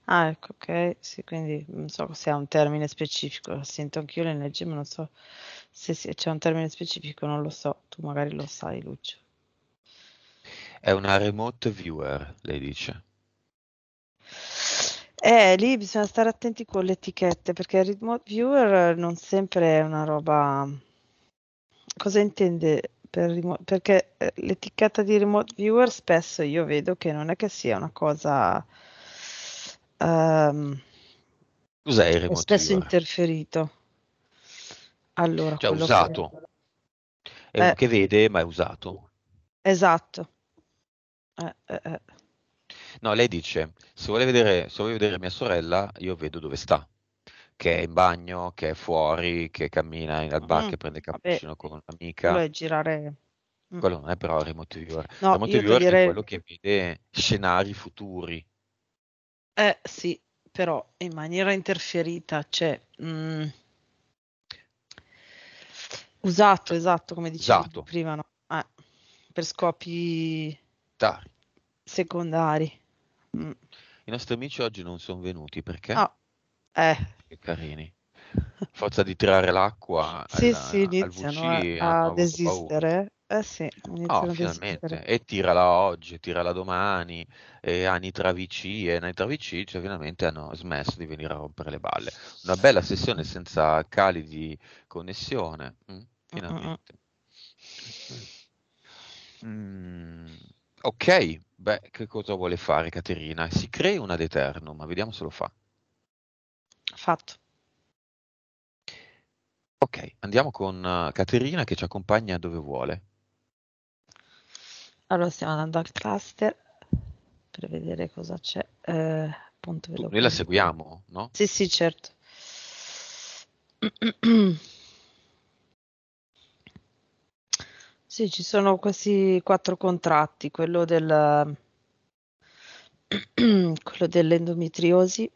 Ah, ecco, ok, sì, quindi non so se ha un termine specifico, sento anch'io le energie ma non so se, se c'è un termine specifico, non lo so, tu magari lo sai, Lucio. È una remote viewer, lei dice. Eh, lì bisogna stare attenti con le etichette perché il remote viewer non sempre è una roba. Cosa intende per remote? Perché eh, l'etichetta di remote viewer spesso io vedo che non è che sia una cosa. Um, Cos'è il remote spesso viewer? interferito. Allora, cioè, usato. Che... È eh, che vede, ma è usato. Esatto. Eh, eh, eh. No, lei dice, se vuole vedere, se vuole vedere mia sorella, io vedo dove sta che è in bagno, che è fuori, che cammina al bar, mm, che prende il cappuccino con un'amica. Quello è girare. Mm. Quello non è però il remote viewer. No, il remote viewer direi... è quello che vede scenari futuri. Eh sì, però in maniera interferita, cioè... Mm, usato, esatto, come dicevo usato. prima, no? eh, per scopi Dai. secondari. Mm. I nostri amici oggi non sono venuti perché? No. Ah, eh. Che carini. Forza di tirare l'acqua sì, alla, sì, iniziano al a, a desistere. Eh sì, oh, finalmente. E tirala oggi, tirala domani, e anni tra VC e anni tra VC, cioè, finalmente hanno smesso di venire a rompere le balle. Una bella sessione senza cali di connessione, mm, mm, mm finalmente. Mm-hmm. Mm. Ok, beh, che cosa vuole fare Caterina? Si crea una ad Eternum, ma vediamo se lo fa. Fatto. Ok, andiamo con eh, Caterina che ci accompagna dove vuole. Allora stiamo andando al cluster per vedere cosa c'è. Eh, appunto, tu, noi la seguiamo, no? Sì, sì, certo. Sì, ci sono questi quattro contratti, quello, del, quello dell'endometriosi,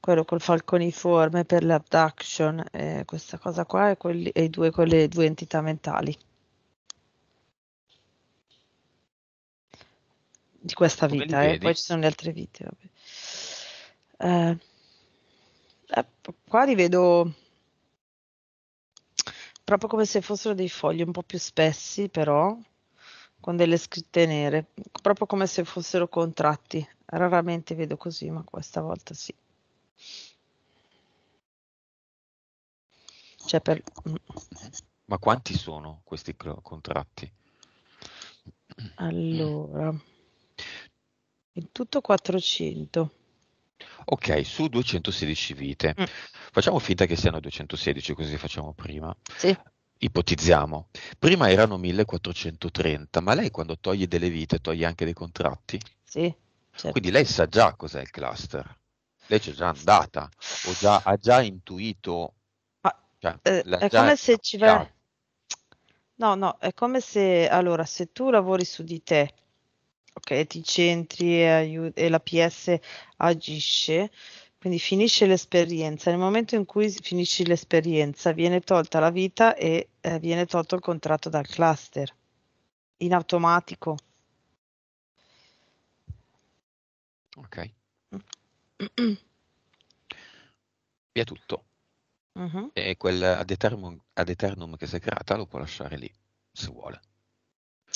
quello col falconiforme per l'abduction, eh, questa cosa qua e, quelli, e due, quelle due entità mentali di questa vita, eh. poi ci sono le altre vite. Vabbè. Eh, eh qua li vedo proprio come se fossero dei fogli un po' più spessi, però con delle scritte nere, proprio come se fossero contratti. Raramente vedo così, ma questa volta sì. Cioè per... Ma quanti sono questi contratti? Allora, mm. in tutto 400. Ok, su 216 vite, Mh. Mm. facciamo finta che siano 216, così facciamo prima. Sì. Ipotizziamo. Prima erano 1430, ma lei quando toglie delle vite toglie anche dei contratti? Sì. Certo. Quindi lei sa già cos'è il cluster. Lei c'è già andata, o già, ha già intuito. Ma, cioè, eh, è già come se ci va. No, no, è come se allora se tu lavori su di te Ok, ti centri e, aiut- e l'APS agisce, quindi finisce l'esperienza. Nel momento in cui finisci l'esperienza viene tolta la vita e eh, viene tolto il contratto dal cluster in automatico. Ok. Via tutto. Uh-huh. E quel ad eternum, ad eternum che si è creata lo può lasciare lì, se vuole.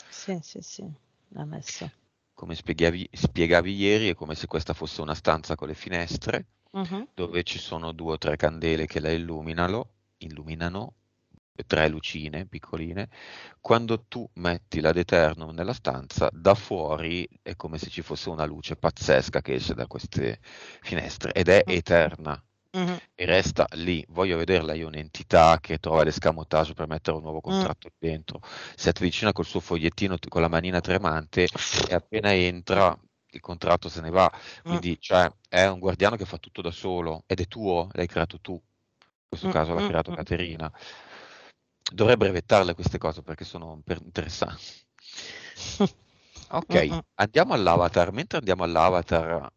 Sì, sì, sì, l'ha messo come spiegavi, spiegavi, ieri, è come se questa fosse una stanza con le finestre, uh-huh. dove ci sono due o tre candele che la illuminano, illuminano, tre lucine piccoline. Quando tu metti la Deternum nella stanza, da fuori è come se ci fosse una luce pazzesca che esce da queste finestre ed è mm. eterna mm-hmm. e resta lì. Voglio vederla io un'entità che trova l'escamotage per mettere un nuovo contratto mm. dentro. Si avvicina col suo fogliettino, con la manina tremante e appena entra il contratto se ne va. Quindi mm. cioè, è un guardiano che fa tutto da solo ed è tuo, l'hai creato tu. In questo caso l'ha creato Caterina. Dovrei brevettarle queste cose perché sono interessanti. Ok, andiamo all'avatar. Mentre andiamo all'avatar,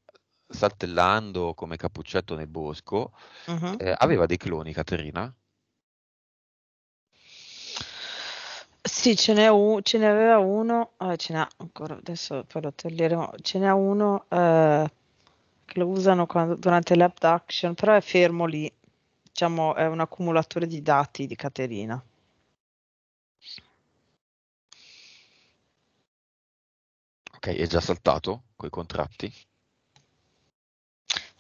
saltellando come cappuccetto nel bosco, uh-huh. eh, aveva dei cloni Caterina? Sì, ce, n'è un, ce n'aveva uno, oh, ce n'ha ancora, adesso poi lo toglieremo, ce n'è uno eh, che lo usano quando, durante l'abduction, però è fermo lì, diciamo è un accumulatore di dati di Caterina. Ok, è già saltato coi contratti?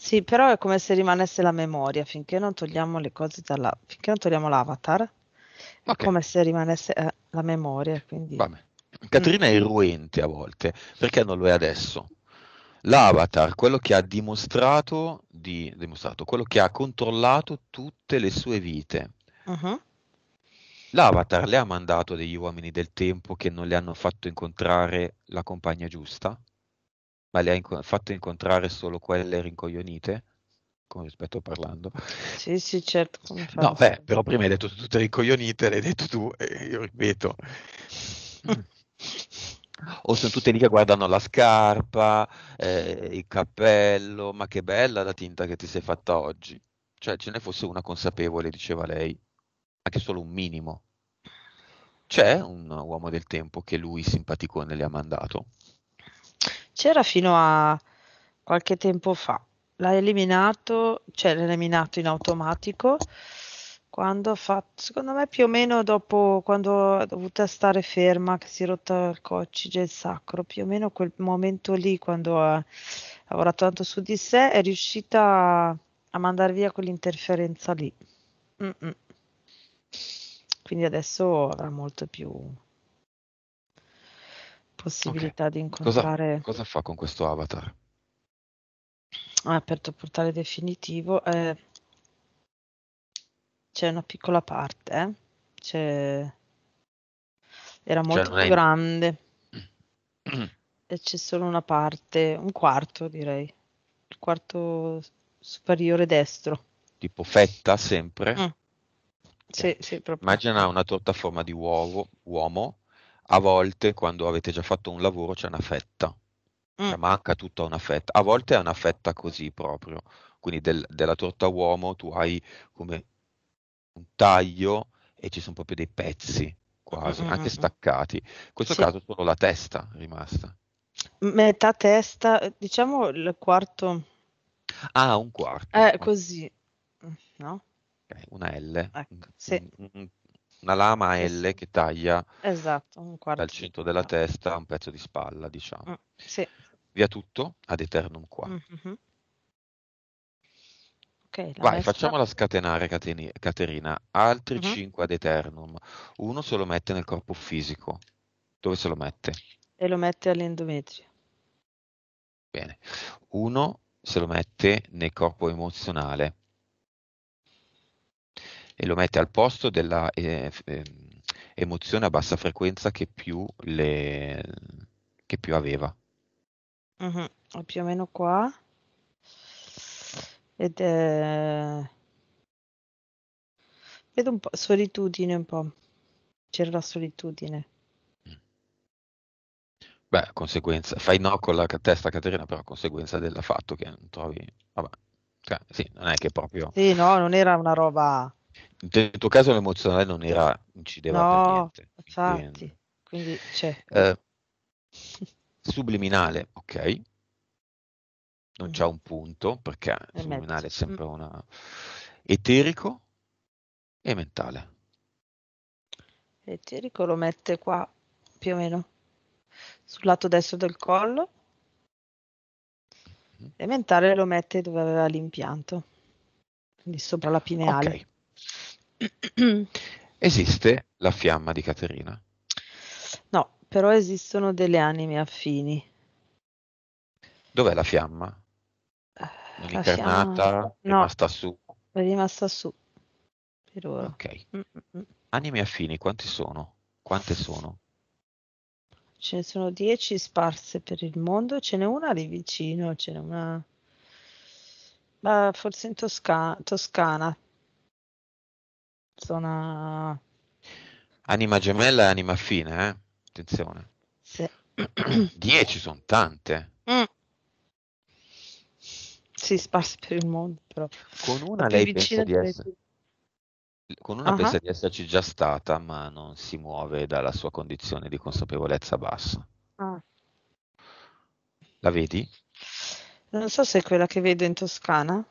Sì, però è come se rimanesse la memoria, finché non togliamo le cose dalla... finché non togliamo l'avatar, okay. è come se rimanesse eh, la memoria, quindi... Caterina mm. è irruente a volte, perché non lo è adesso? L'avatar, quello che ha dimostrato, di, dimostrato quello che ha controllato tutte le sue vite. Uh-huh. L'avatar le ha mandato degli uomini del tempo che non le hanno fatto incontrare la compagna giusta? ma le ha inc- fatto incontrare solo quelle rincoglionite? con rispetto parlando. Sì, sì, certo. No, beh, però prima hai detto tutte rincoglionite l'hai detto tu, e io ripeto. o sono tutte lì che guardano la scarpa, eh, il cappello, ma che bella la tinta che ti sei fatta oggi. Cioè, ce ne fosse una consapevole, diceva lei, anche solo un minimo. C'è un uomo del tempo che lui simpaticone le ha mandato, c'era fino a qualche tempo fa. L'ha eliminato, cioè l'ha eliminato in automatico quando ha fatto, secondo me più o meno dopo quando ha dovuto stare ferma, che si è rotta il coccige e il sacro, più o meno quel momento lì quando ha lavorato tanto su di sé è riuscita a mandare via quell'interferenza lì. Mm-mm. Quindi adesso avrà molto più possibilità okay. di incontrare... Cosa, cosa, fa con questo avatar? Ha ah, aperto il portale definitivo. Eh, c'è una piccola parte, eh. c'è... era cioè, molto cioè, più è... grande. e c'è solo una parte, un quarto direi, il quarto superiore destro. Tipo fetta sempre? Mm. Okay. Sì, sì, Immagina una torta a forma di uovo, uomo a volte quando avete già fatto un lavoro c'è una fetta, cioè, mm. cioè manca tutta una fetta, a volte è una fetta così proprio, quindi del, della torta uomo tu hai come un taglio e ci sono proprio dei pezzi quasi, mm-hmm. anche staccati, in questo sì. caso solo la testa è rimasta. Metà testa, diciamo il quarto. Ah, un quarto. Eh, così, mm, no? una L, ecco, sì. un, un una lama a L che taglia esatto, dal centro della testa a un pezzo di spalla, diciamo. Mm, sì. Via tutto ad eternum qua. Mm-hmm. Okay, Vai, destra... facciamola scatenare Cateni- Caterina. Altri mm-hmm. 5 ad eternum. Uno se lo mette nel corpo fisico. Dove se lo mette? E lo mette all'endometrio. Bene. Uno se lo mette nel corpo emozionale e lo mette al posto della eh, ehm, emozione a bassa frequenza che più, le, che più aveva. Uh-huh. Più o meno qua. Ed è... Vedo un po' solitudine un po'. C'era la solitudine. Beh, conseguenza, fai no con la testa Caterina, però conseguenza del fatto che non trovi, vabbè, cioè, sì, non è che proprio... Sì, no, non era una roba nel tuo caso l'emozionale non era, incideva no, per niente. Infatti, quindi, c'è. Eh, subliminale, ok. Non mm. c'è un punto, perché e subliminale mezzo. è sempre mm. una... Eterico e mentale. Eterico lo mette qua, più o meno, sul lato destro del collo. Mm. E mentale lo mette dove aveva l'impianto, quindi sopra la pineale. Okay. Esiste la fiamma di Caterina? No, però esistono delle anime affini. Dov'è la fiamma? Eh, L'incarnata? Fiamma... È rimasta su? È rimasta su, per ora. Ok. Mm-mm. Anime affini, quanti sono? Quante sono? Ce ne sono dieci sparse per il mondo, ce n'è una lì vicino, ce n'è una... Ma forse in Tosca... Toscana, zona... Anima gemella e anima fine, eh? attenzione. Sì. 10 sono tante. Mm. Si sparsi per il mondo, però. Con una lei pensa di, essere... Con una uh-huh. pensa di esserci già stata, ma non si muove dalla sua condizione di consapevolezza bassa. Ah. La vedi? Non so se è quella che vedo in Toscana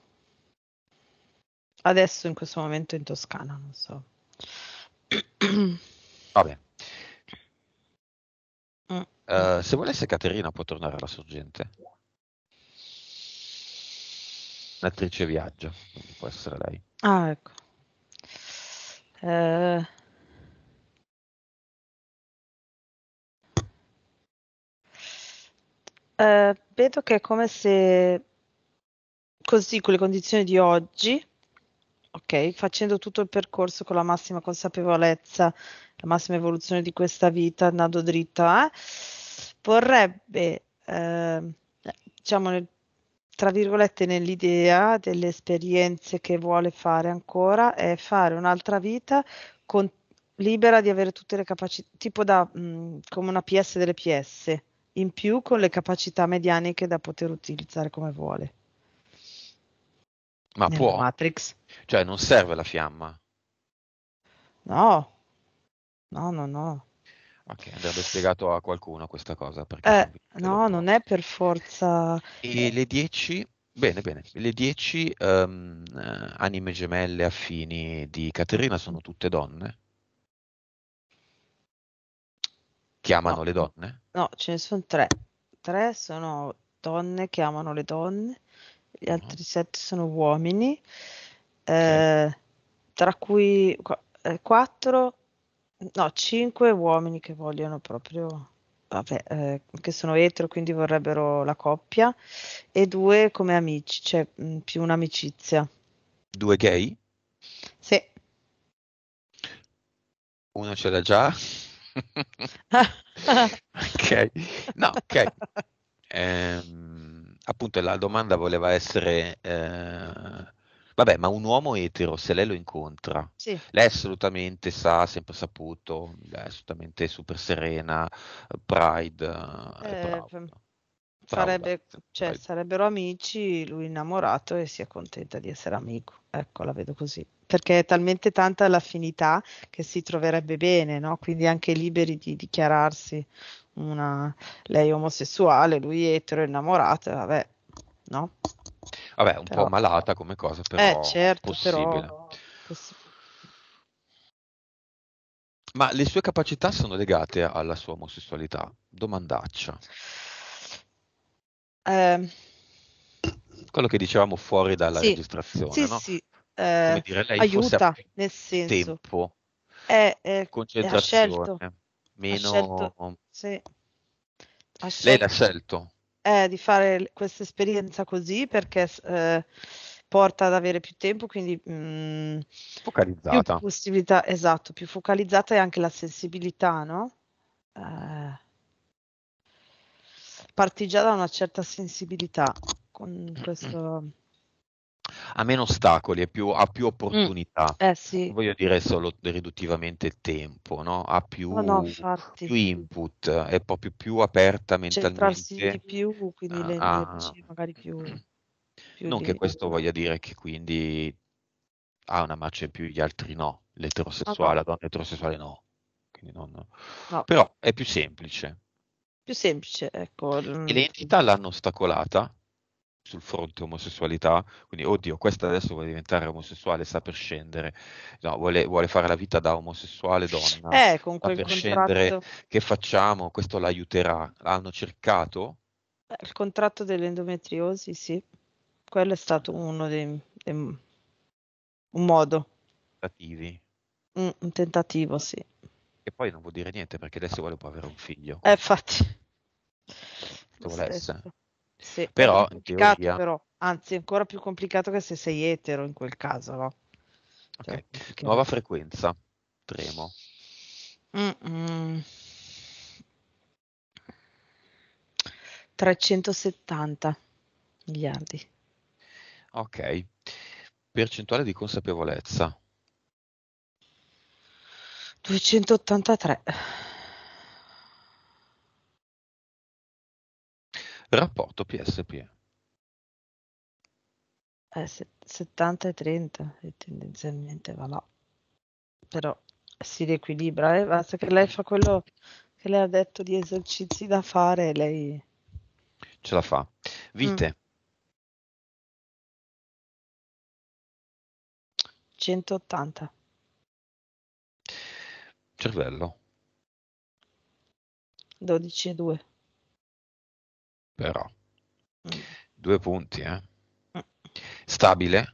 adesso in questo momento in Toscana, non so. Vabbè. Mm. Uh, se volesse Caterina può tornare alla sorgente. L'attrice viaggio, può essere lei. Ah, ecco. Uh... Uh, vedo che è come se così con le condizioni di oggi ok? Facendo tutto il percorso con la massima consapevolezza, la massima evoluzione di questa vita, andando dritta, eh? vorrebbe, eh, diciamo, tra virgolette, nell'idea delle esperienze che vuole fare ancora, è fare un'altra vita con, libera di avere tutte le capacità, tipo da, mh, mm, come una PS delle PS, in più con le capacità medianiche da poter utilizzare come vuole. Ma può. Matrix. Cioè, non serve la fiamma. No. No, no, no. Ok, andrebbe spiegato a qualcuno questa cosa. Eh, no, lo... non è per forza... E le 10... Bene, bene. Le 10 um, ehm, eh, anime gemelle affini di Caterina sono tutte donne? Che amano no. le donne? No, ce ne sono tre. Tre sono donne che amano le donne gli altri sette sono uomini, eh, tra cui eh, quattro, no, cinque uomini che vogliono proprio, vabbè, eh, che sono etero, quindi vorrebbero la coppia, e due come amici, cioè mh, mm, più un'amicizia. Due gay? Sì. Uno ce l'ha già? ok, no, ok. Um appunto la domanda voleva essere, eh, vabbè, ma un uomo etero, se lei lo incontra, sì. lei assolutamente sa, sempre saputo, è assolutamente super serena, pride, eh, sarebbe, cioè, sarebbero amici, lui innamorato e si è contenta di essere amico, ecco, la vedo così perché è talmente tanta l'affinità che si troverebbe bene, no? quindi anche liberi di dichiararsi una, lei omosessuale, lui etero, innamorata, vabbè, no? Vabbè, un però... po' malata come cosa, eh, però eh, certo, possibile. Però... Ma le sue capacità sono legate alla sua omosessualità? Domandaccia. Eh quello che dicevamo fuori dalla sì, registrazione. Sì, no? sì, eh, dire, aiuta nel senso. Tempo, è, eh, è, eh, concentrazione, è meno... Scelto, sì. scelto, Lei l'ha scelto? Eh, di fare questa esperienza così perché... Eh, porta ad avere più tempo, quindi mh, mm, focalizzata. Più possibilità, esatto, più focalizzata e anche la sensibilità, no? Eh, parti già da una certa sensibilità con mm, mm. questo ha meno ostacoli, più, ha più mm. opportunità. Mm, eh sì. Voglio dire solo riduttivamente tempo, no? ha più, no, no, più, input, è proprio più aperta mentalmente. di più, quindi le ah, ah. energie magari più... più non di... che questo voglia dire che quindi ha una marcia in più gli altri no, ah, l'eterosessuale, la donna eterosessuale no. Non... Però è più semplice. Più semplice, ecco. E le mm. l'hanno ostacolata sul fronte omosessualità, quindi oddio, questa adesso vuole diventare omosessuale, sta per scendere, no, vuole, vuole fare la vita da omosessuale donna, eh, con quel sta per contratto. scendere, che facciamo? Questo l'aiuterà, l'hanno cercato? Eh, il contratto dell'endometriosi, sì, quello è stato uno dei, dei un modo. Tentativi. Mm, un tentativo, sì. E poi non vuol dire niente perché adesso vuole poi avere un figlio. Eh, infatti. Se volesse. Stesso. Sì, però, è teoria... però, anzi, è ancora più complicato che se sei etero in quel caso, no? Cioè, okay. perché... Nuova frequenza, tremo. Mm-mm. 370 miliardi. Ok, percentuale di consapevolezza. 283. Rapporto PSP. Eh, 70 e 30 e tendenzialmente va là. Però si riequilibra, eh? basta che lei fa quello che le ha detto di esercizi da fare lei... Ce la fa. Vite. Mm. 180. Cervello. 12 e 2 però. Mm. Due punti, eh? Mm. Stabile?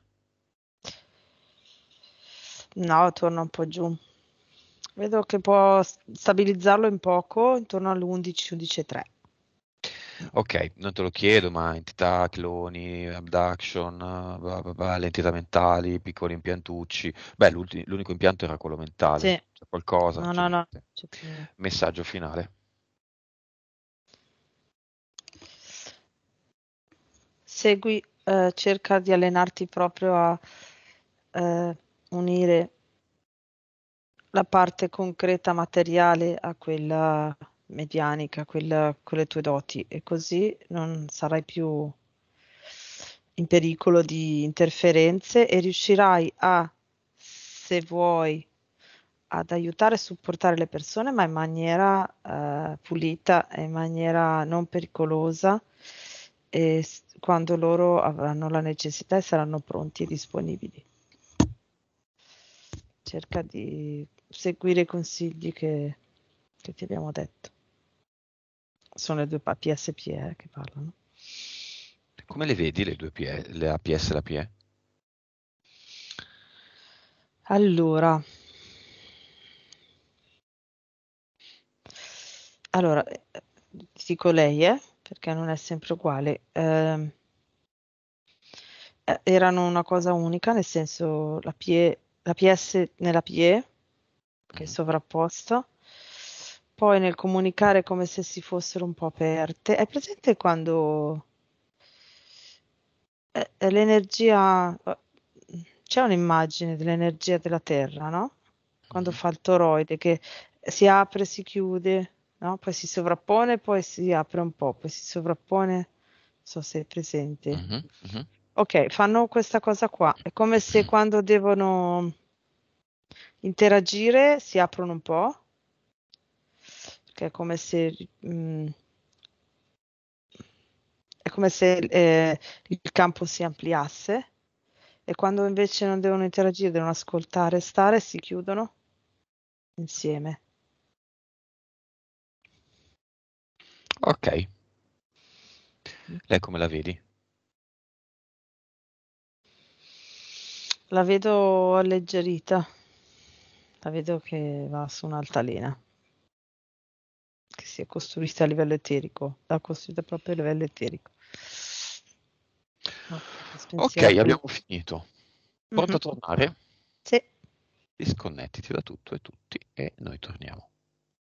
No, torna un po' giù. Vedo che può stabilizzarlo in poco, intorno all'11, 11,3. Ok, non te lo chiedo, ma entità, cloni, abduction, blah, blah, blah, le entità mentali, piccoli impiantucci. Beh, l'unico impianto era quello mentale. Sì. C'è qualcosa? No, no, no. Messaggio finale. segui, eh, cerca di allenarti proprio a eh, unire la parte concreta materiale a quella medianica, quella, con le tue doti e così non sarai più in pericolo di interferenze e riuscirai a, se vuoi, ad aiutare e supportare le persone, ma in maniera eh, pulita in maniera non pericolosa e quando loro avranno la necessità e saranno pronti e disponibili. Cerca di seguire i consigli che, che ti abbiamo detto. Sono le due PSPE eh, che parlano. Come le vedi le due PE, le APS e la PE? Allora, allora, eh, dico lei, eh? perché non è sempre uguale. Ehm, eh, erano una cosa unica, nel senso la, PE, la PS nella PE, che è mm. sovrapposta, poi nel comunicare come se si fossero un po' aperte. È presente quando eh, eh, l'energia, eh, c'è un'immagine dell'energia della Terra, no? Quando mm-hmm. fa il toroide che si apre, si chiude no? Poi si sovrappone, poi si apre un po', poi si sovrappone, non so se è presente. Uh-huh, uh-huh. Ok, fanno questa cosa qua, è come se uh-huh. quando devono interagire si aprono un po', che è come se... Mh, mm, è come se eh, il campo si ampliasse e quando invece non devono interagire, devono ascoltare stare, si chiudono insieme. Ok. Lei come la vedi? La vedo alleggerita, la vedo che va su un'altalena che si è costruita a livello eterico, l'ha costruita proprio a livello eterico. Ok, abbiamo finito. Porta mm-hmm. a tornare. Sì. Disconnettiti da tutto e tutti e noi torniamo.